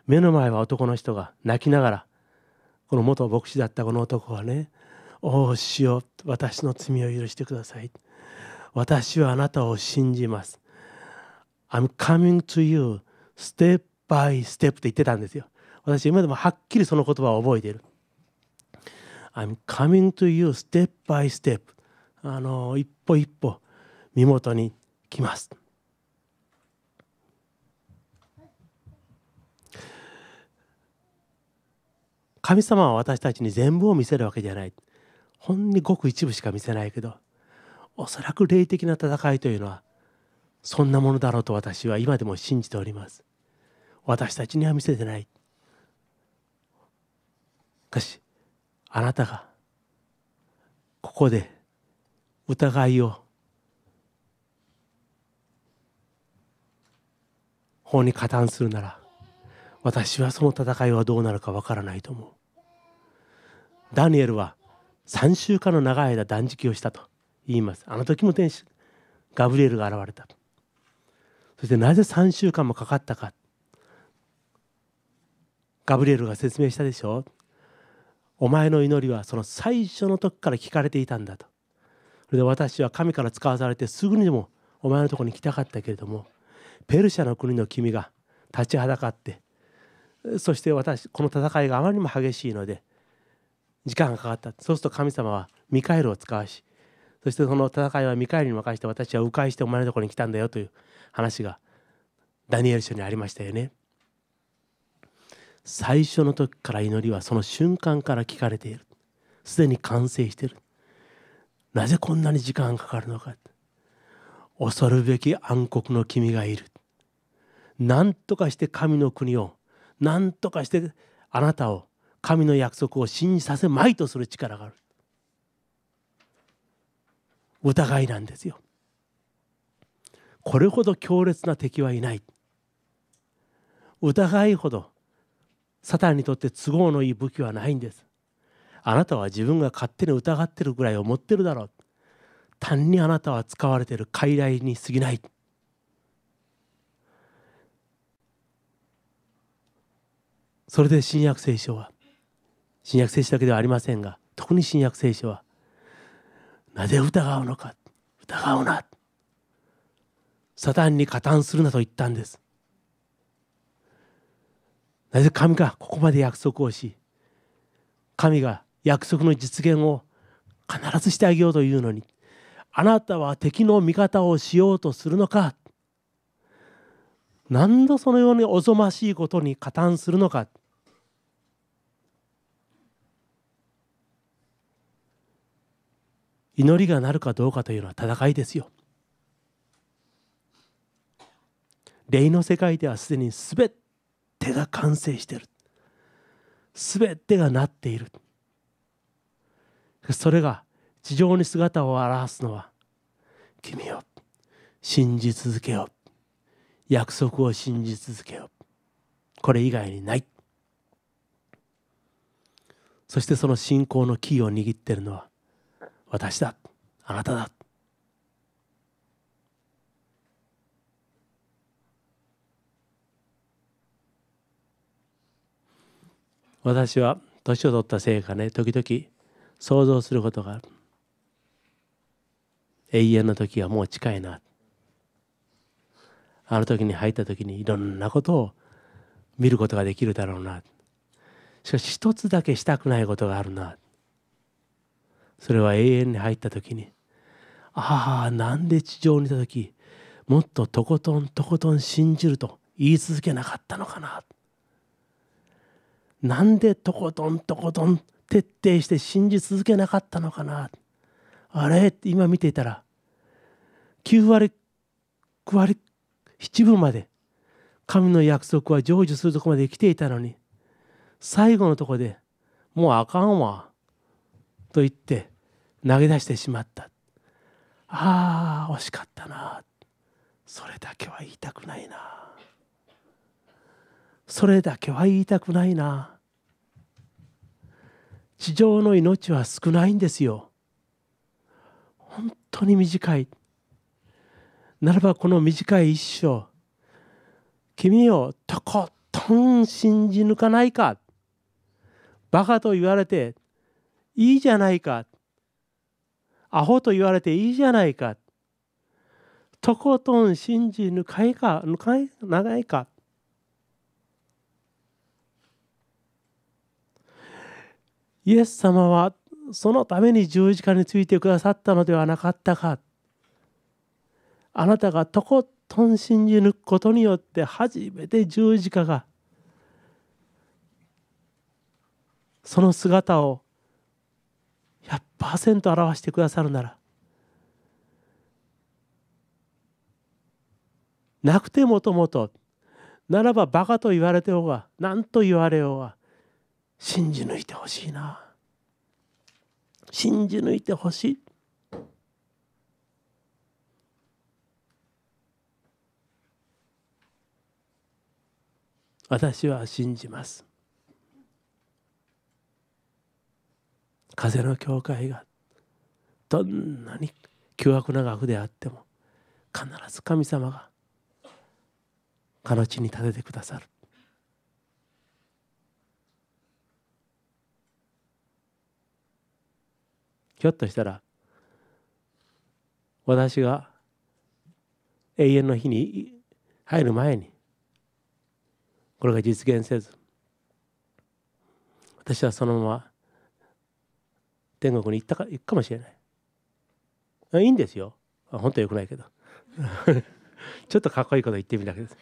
目の前は男の人が泣きながらこの元牧師だったこの男はね「おおしよう私の罪を許してください」「私はあなたを信じます」「I'm coming to you step by step」って言ってたんですよ私今でもはっきりその言葉を覚えている「I'm coming to you step by step」あの一歩一歩身元に来ます神様は私たちに全部を見せるわけじゃないほんにごく一部しか見せないけどおそらく霊的な戦いというのはそんなものだろうと私は今でも信じております私たちには見せてないしかしあなたがここで疑いを法に加担するなら私はその戦いはどうなるかわからないと思うダニエルは3週間の長い間断食をしたと言いますあの時も天使ガブリエルが現れたそしてなぜ3週間もかかったかガブリエルが説明したでしょお前の祈りはその最初の時から聞かれていたんだとそれで私は神から使わされてすぐにでもお前のとこに来たかったけれどもペルシャの国の君が立ちはだかってそして私この戦いがあまりにも激しいので時間がかかったそうすると神様はミカエルを使わしそしてその戦いはミカエルに任せて私は迂回してお前のところに来たんだよという話がダニエル書にありましたよね最初の時から祈りはその瞬間から聞かれているすでに完成しているなぜこんなに時間がかかるのか恐るべき暗黒の君がいる何とかして神の国を何とかしてあなたを神の約束を信じさせまいとする力がある疑いなんですよこれほど強烈な敵はいない疑いほどサタンにとって都合のいい武器はないんですあなたは自分が勝手に疑ってるぐらい思ってるだろう単にあなたは使われている傀儡に過ぎないそれで新約聖書は新約聖書だけではありませんが特に新約聖書はなぜ疑うのか疑うなサタンに加担するなと言ったんですなぜ神がここまで約束をし神が約束の実現を必ずしてあげようというのにあなたは敵の味方をしようとするのか何度そのようにおぞましいことに加担するのか祈りがなるかどうかというのは戦いですよ霊の世界ではすでに全てが完成している全てがなっているそれが地上に姿を現すのは君よ信じ続けよ約束を信じ続けよこれ以外にないそしてその信仰のキーを握っているのは私だあなただ私は年を取ったせいかね時々想像することがある永遠の時はもう近いなあの時に入った時にいろんなことを見ることができるだろうなしかし一つだけしたくないことがあるなそれは永遠に入った時にああなんで地上にいた時もっととことんとことん信じると言い続けなかったのかななんでとことんとことん徹底して信じ続けなかったのかなあれ今見ていたら9割9割7分まで神の約束は成就するとこまで来ていたのに最後のとこでもうあかんわと言って投げ出してしまったああ惜しかったなそれだけは言いたくないなそれだけは言いたくないな地上の命は少ないんですよ本当に短いならばこの短い一生君をとことん信じ抜かないかバカと言われていいじゃないかアホと言われていいじゃないかとことん信じぬかいかぬかい長いかイエス様はそのために十字架についてくださったのではなかったかあなたがとことん信じ抜くことによって初めて十字架がその姿を100%表してくださるならなくてもともとならばバカと言われてようが何と言われようが信じ抜いてほしいな信じ抜いてほしい私は信じます風の境界がどんなに凶悪な学であっても必ず神様が彼の地に立ててくださるひょっとしたら私が永遠の日に入る前にこれが実現せず私はそのまま天国に行ったか行くかもしれないいいんですよ本当はよくないけど [LAUGHS] ちょっとかっこいいこと言ってみたけど [LAUGHS]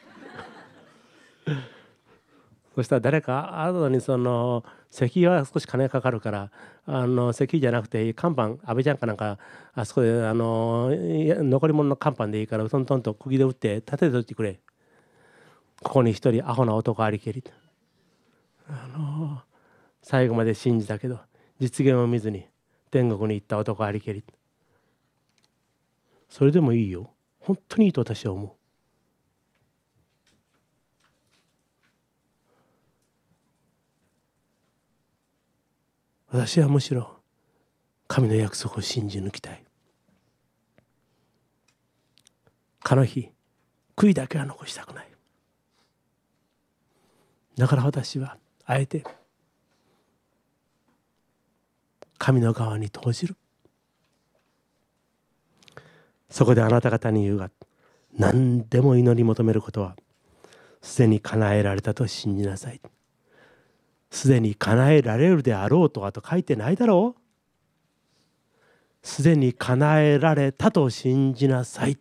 そしたら誰かあなたにその石油は少し金がかかるからあの石油じゃなくて看板安倍ちゃんかなんかあそこであの残り物の看板でいいからトントンと釘で打って立てておいてくれここに一人アホな男ありけりあの最後まで信じたけど実現を見ずに天国に行った男ありけりそれでもいいよ本当にいいと私は思う私はむしろ神の約束を信じ抜きたいかの日悔いだけは残したくないだから私はあえて神の側に投じるそこであなた方に言うが何でも祈り求めることはすでに叶えられたと信じなさいすでに叶えられるであろうとはと書いてないだろうすでに叶えられたと信じなさい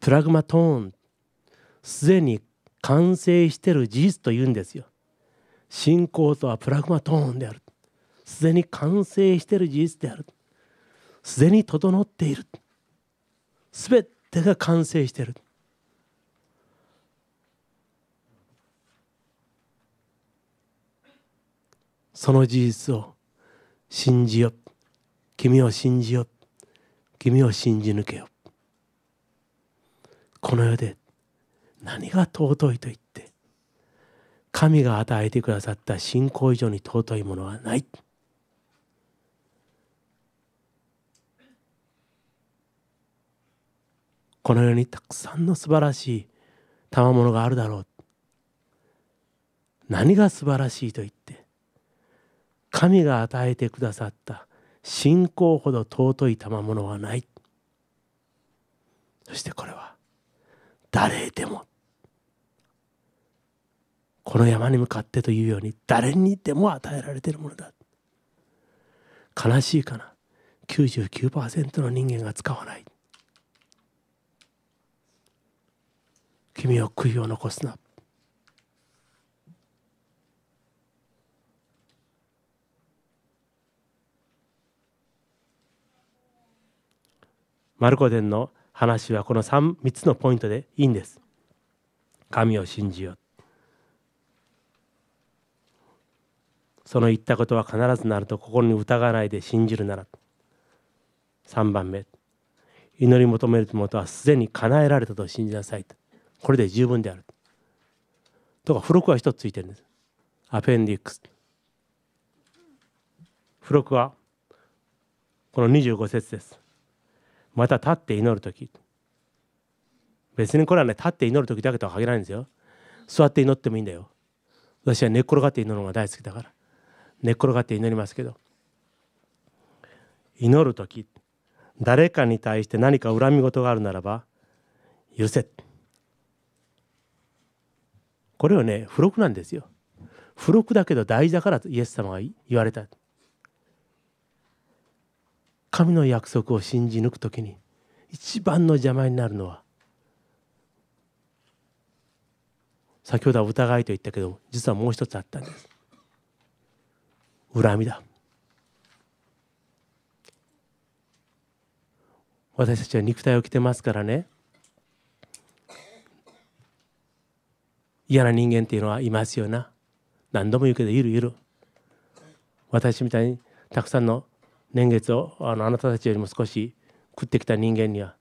プラグマトーンすでに完成してる事実と言うんですよ信仰とはプラグマトーンであるすでに完成している事実であるすでに整っているすべてが完成しているその事実を信じよ君を信じよ君を信じ抜けよこの世で何が尊いと言って神が与えてくださった信仰以上に尊いものはない。この世にたくさんの素晴らしい賜物があるだろう何が素晴らしいと言って神が与えてくださった信仰ほど尊い賜物はないそしてこれは誰でもこの山に向かってというように誰にでも与えられているものだ悲しいかな99%の人間が使わない君は悔いを残すな。マルコ伝の話はこの 3, 3つのポイントでいいんです。神を信じよその言ったことは必ずなると心に疑わないで信じるなら3番目祈り求めるもとはすでに叶えられたと信じなさいとこれで十分であるとか付録は一つついてるんですアペンディックス付録はこの25節ですまた立って祈る時別にこれはね立って祈る時だけとは限らないんですよ座って祈ってもいいんだよ私は寝っ転がって祈るのが大好きだから寝っ転がって祈りますけど祈る時誰かに対して何か恨み事があるならば許せこれはね付録なんですよ付録だけど大事だからとイエス様が言われた神の約束を信じ抜く時に一番の邪魔になるのは先ほどは疑いと言ったけど実はもう一つあったんです恨みだ私たちは肉体を着てますからね嫌な人間っていうのはいますよな何度も言うけどいるいる私みたいにたくさんの年月をあのあなたたちよりも少し食ってきた人間には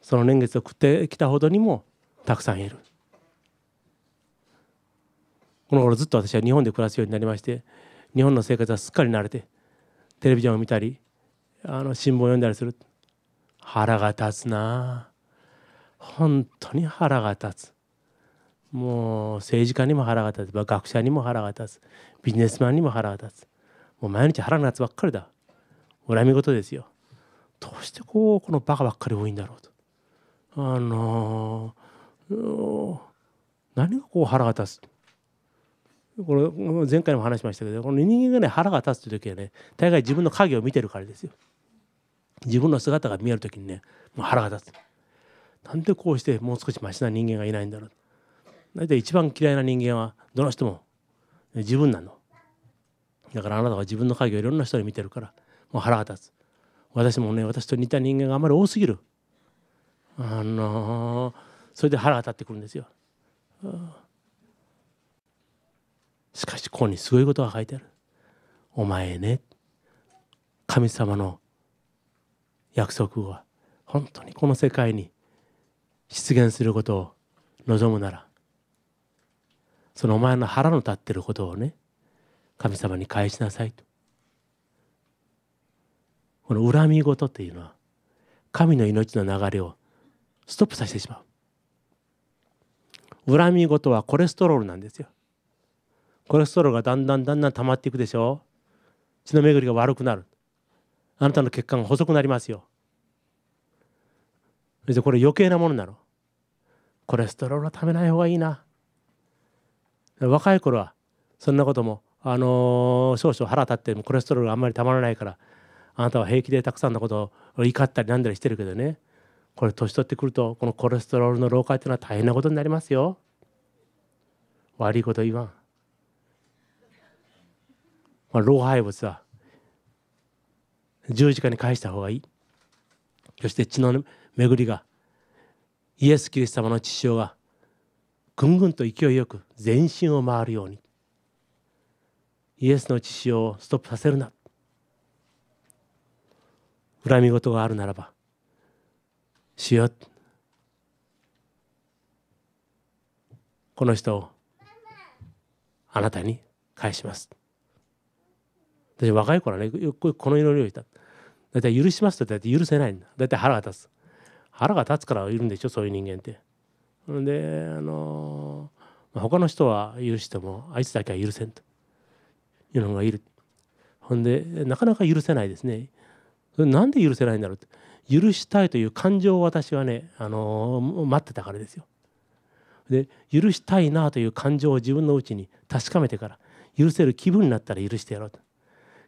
その年月を食ってきたほどにもたくさんいるこの頃ずっと私は日本で暮らすようになりまして日本の生活はすっかり慣れてテレビジョンを見たりあの新聞を読んだりする腹が立つな本当に腹が立つもう政治家にも腹が立つ学者にも腹が立つビジネスマンにも腹が立つもう毎日腹の立つばっかりだ恨み事ですよどうしてこうこのバカばっかり多いんだろうとあのー、何がこう腹が立つこれ前回も話しましたけどこの人間がね腹が立つという時はね大概自分の影を見てるからですよ自分の姿が見える時にねもう腹が立つなんでこうしてもう少しマシな人間がいないんだろう大体一番嫌いな人間はどの人も自分なのだからあなたは自分の影をいろんな人に見てるからもう腹が立つ私もね私と似た人間があまり多すぎるあのー、それで腹が立ってくるんですよしかしここにすごいことが書いてあるお前ね神様の約束は本当にこの世界に出現することを望むならそのお前の腹の立ってることをね神様に返しなさいとこの恨み事というのは神の命の流れをストップさせてしまう恨み事はコレステロールなんですよコレステロールがだんだんだんだん溜まっていくでしょ血の巡りが悪くなるあなたの血管が細くなりますよこれ余計なものなのコレステロールはためない方がいいな若い頃はそんなことも、あのー、少々腹立ってもコレステロールがあんまりたまらないからあなたは平気でたくさんのことを怒ったりなんだりしてるけどねこれ年取ってくるとこのコレステロールの老化っていうのは大変なことになりますよ。悪いこと言わん。まあ、老廃物は十字架に返した方がいい。そして血の巡りがイエス・キリスト様の血潮がぐんぐんと勢いよく全身を回るようにイエスの血潮をストップさせるな恨み事があるならばしよこの人をあなたに返します私若い頃はねこの祈りをした大体許しますと大体許せないんだ大体腹が立つ腹が立つからいるんでしょそういう人間ってであの他の人は許してもあいつだけは許せんというのがいるほんでなかなか許せないですねなんで許せないんだろうって許したいという感情を私はねあの待ってたからですよで許したいなという感情を自分のうちに確かめてから許せる気分になったら許してやろうと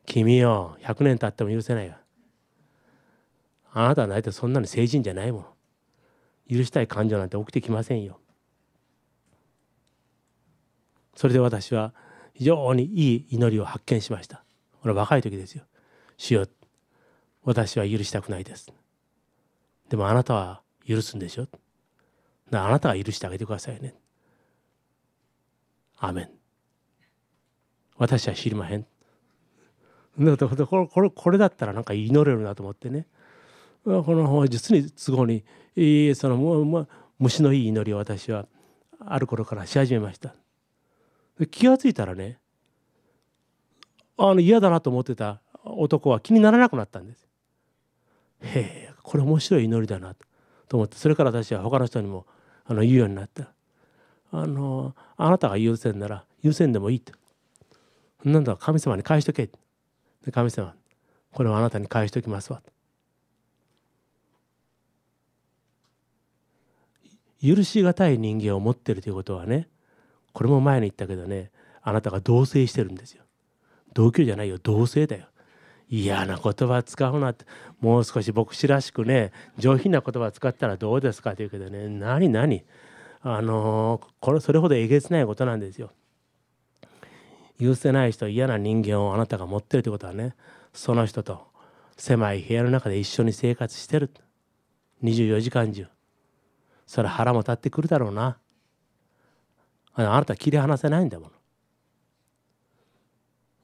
君よ100年経っても許せないよあなたは大体そんなに成人じゃないもの許したい感情なんて起きてきませんよ。それで私は非常にいい祈りを発見しました。これ若い時ですよ。主よ、私は許したくないです。でもあなたは許すんでしょ。だあなたは許してあげてくださいね。アメン。私は知りまへん。これこれこれだったらなんか祈れるなと思ってねこの実に都合にその虫のいい祈りを私はある頃からし始めました気が付いたらねあの嫌だなと思ってた男は気にならなくなったんですへえこれ面白い祈りだなと思ってそれから私は他の人にもあの言うようになったあのあなたが優先なら優先でもいいとなんだ神様に返しとけ神様これはあなたに返しときますわと許し難い人間を持ってるということはねこれも前に言ったけどねあなたが同棲してるんですよ同居じゃないよ同棲だよ嫌な言葉使うなってもう少し牧師らしくね上品な言葉使ったらどうですかって言うけどね何何あのー、これそれほどえげつないことなんですよ許せない人嫌な人間をあなたが持ってるってことはねその人と狭い部屋の中で一緒に生活してる24時間中それ腹も立ってくるだろうなあなた切り離せないんだも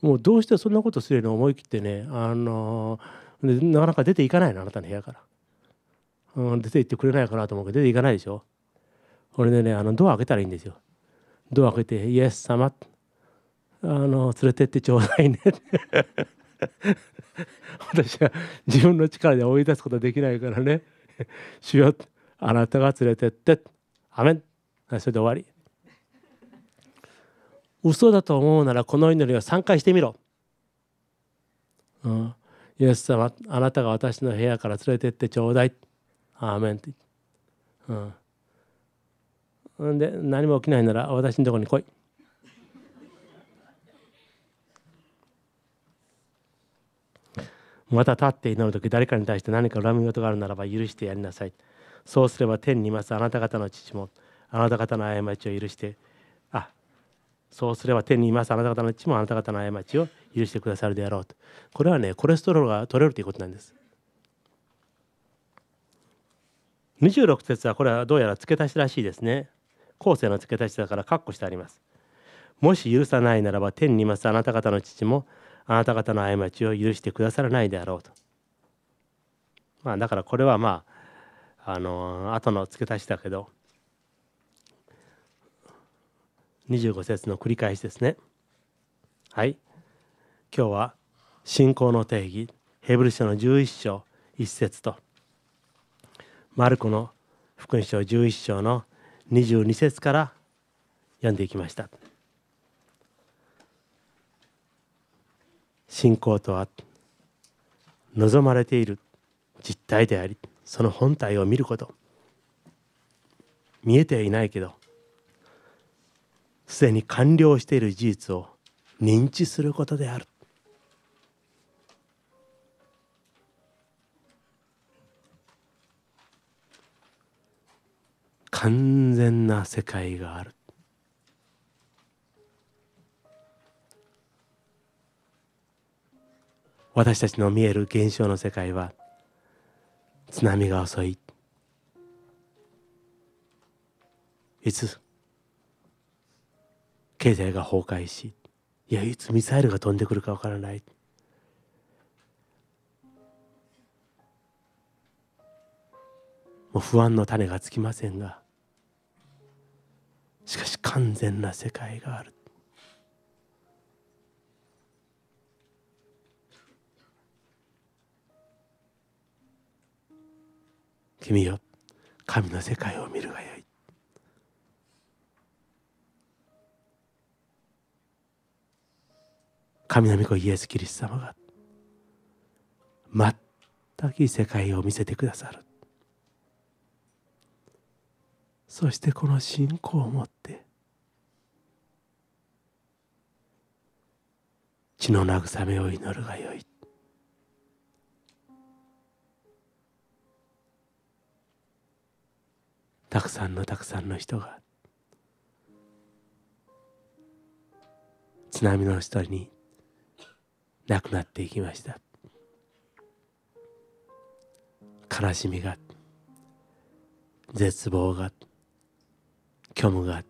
のもうどうしてそんなことするの思い切ってねあのなかなか出ていかないのあなたの部屋から、うん、出て行ってくれないかなと思うけど出ていかないでしょこれでねあのドア開けたらいいんですよドア開けて「イエス様」あの連れてってちょうだいね [LAUGHS] 私は自分の力で追い出すことはできないからね「主よ」あなたが連れてってアメンそれで終わり嘘だと思うならこの祈りを3回してみろ、うん、イエス様あなたが私の部屋から連れてってちょうだいアーメンってうんで何も起きないなら私のところに来いまた立って祈る時誰かに対して何か恨み事があるならば許してやりなさいそうすれば天にいますあなた方の父もあなた方の過ちを許してあそうすれば天にいますあなた方の父もあなた方の過ちを許してくださるであろうとこれはねコレステロールが取れるということなんです26節はこれはどうやら付け足しらしいですね後世の付け足しだからカッコしてありますもし許さないならば天にいますあなた方の父もあなた方の過ちを許してくださらないであろうとまあだからこれはまああの後の付け足しだけど25節の繰り返しですねはい今日は信仰の定義ヘブル書の11章1節とマルコの福音書11章の22節から読んでいきました信仰とは望まれている実態でありその本体を見ること見えてはいないけどすでに完了している事実を認知することである完全な世界がある私たちの見える現象の世界は津波が遅いいつ経済が崩壊しいやいつミサイルが飛んでくるかわからないもう不安の種がつきませんがしかし完全な世界がある君よ神の世界を見るがよい神の御子イエス・キリスト様が全くいい世界を見せてくださるそしてこの信仰を持って血の慰めを祈るがよいたくさんのたくさんの人が津波の人に亡くなっていきました悲しみが絶望が虚無が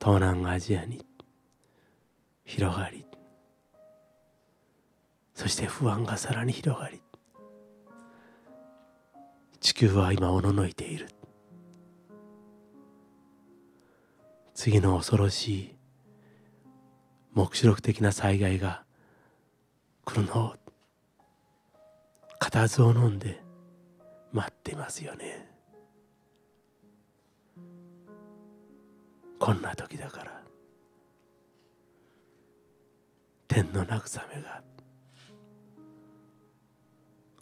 東南アジアに広がりそして不安がさらに広がり地球は今おののいている次の恐ろしい目視録的な災害が来るのを固唾を飲んで待っていますよねこんな時だから天の慰めが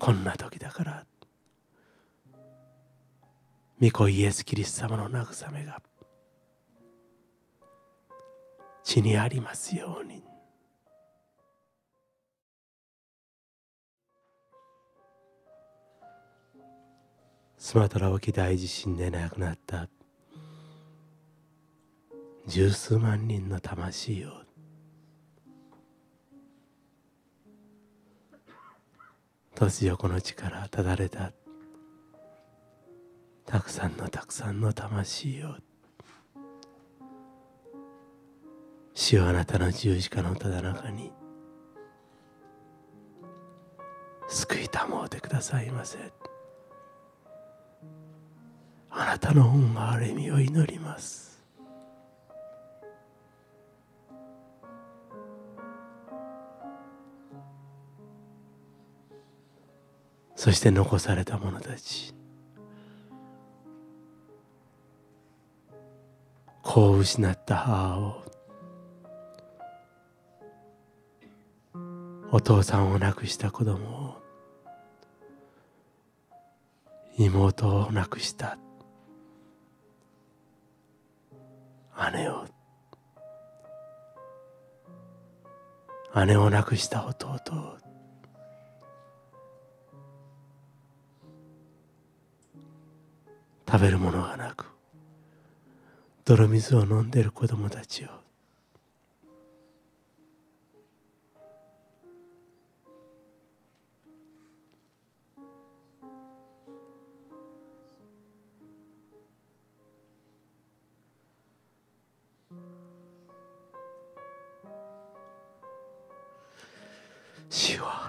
こんな時だから御子イエス・キリスト様の慰めが地にありますようにスマトラ沖大地震で亡くなった十数万人の魂を突如この地からただれたたくさんのたくさんの魂を主よあなたの十字架のただ中に救いたもうてくださいませあなたの恩がある意味を祈りますそして残された者たち子を失った母をお父さんを亡くした子供を妹を亡くした姉を姉を亡くした弟を食べるものがなく泥水を飲んでいる子供たちを死は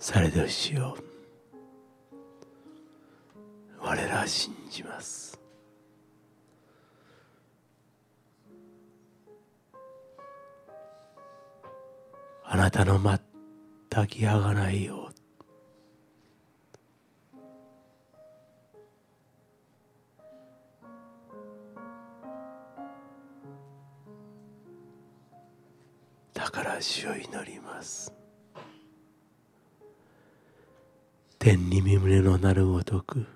されどしよ我ら信じますあなたの全きあがないよだか主を祈ります天に身胸のなるごとく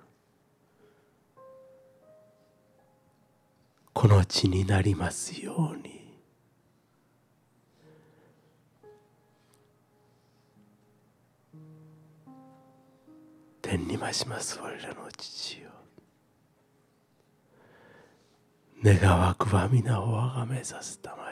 この地になりますように天にまします我らの父よ願わくは皆をあがめさせたまえ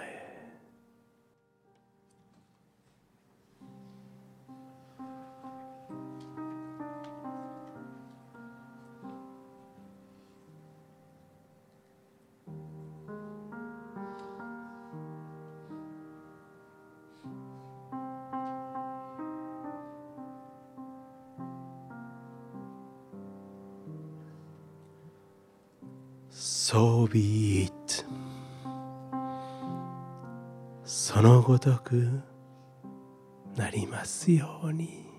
So be it そのごとくなりますように。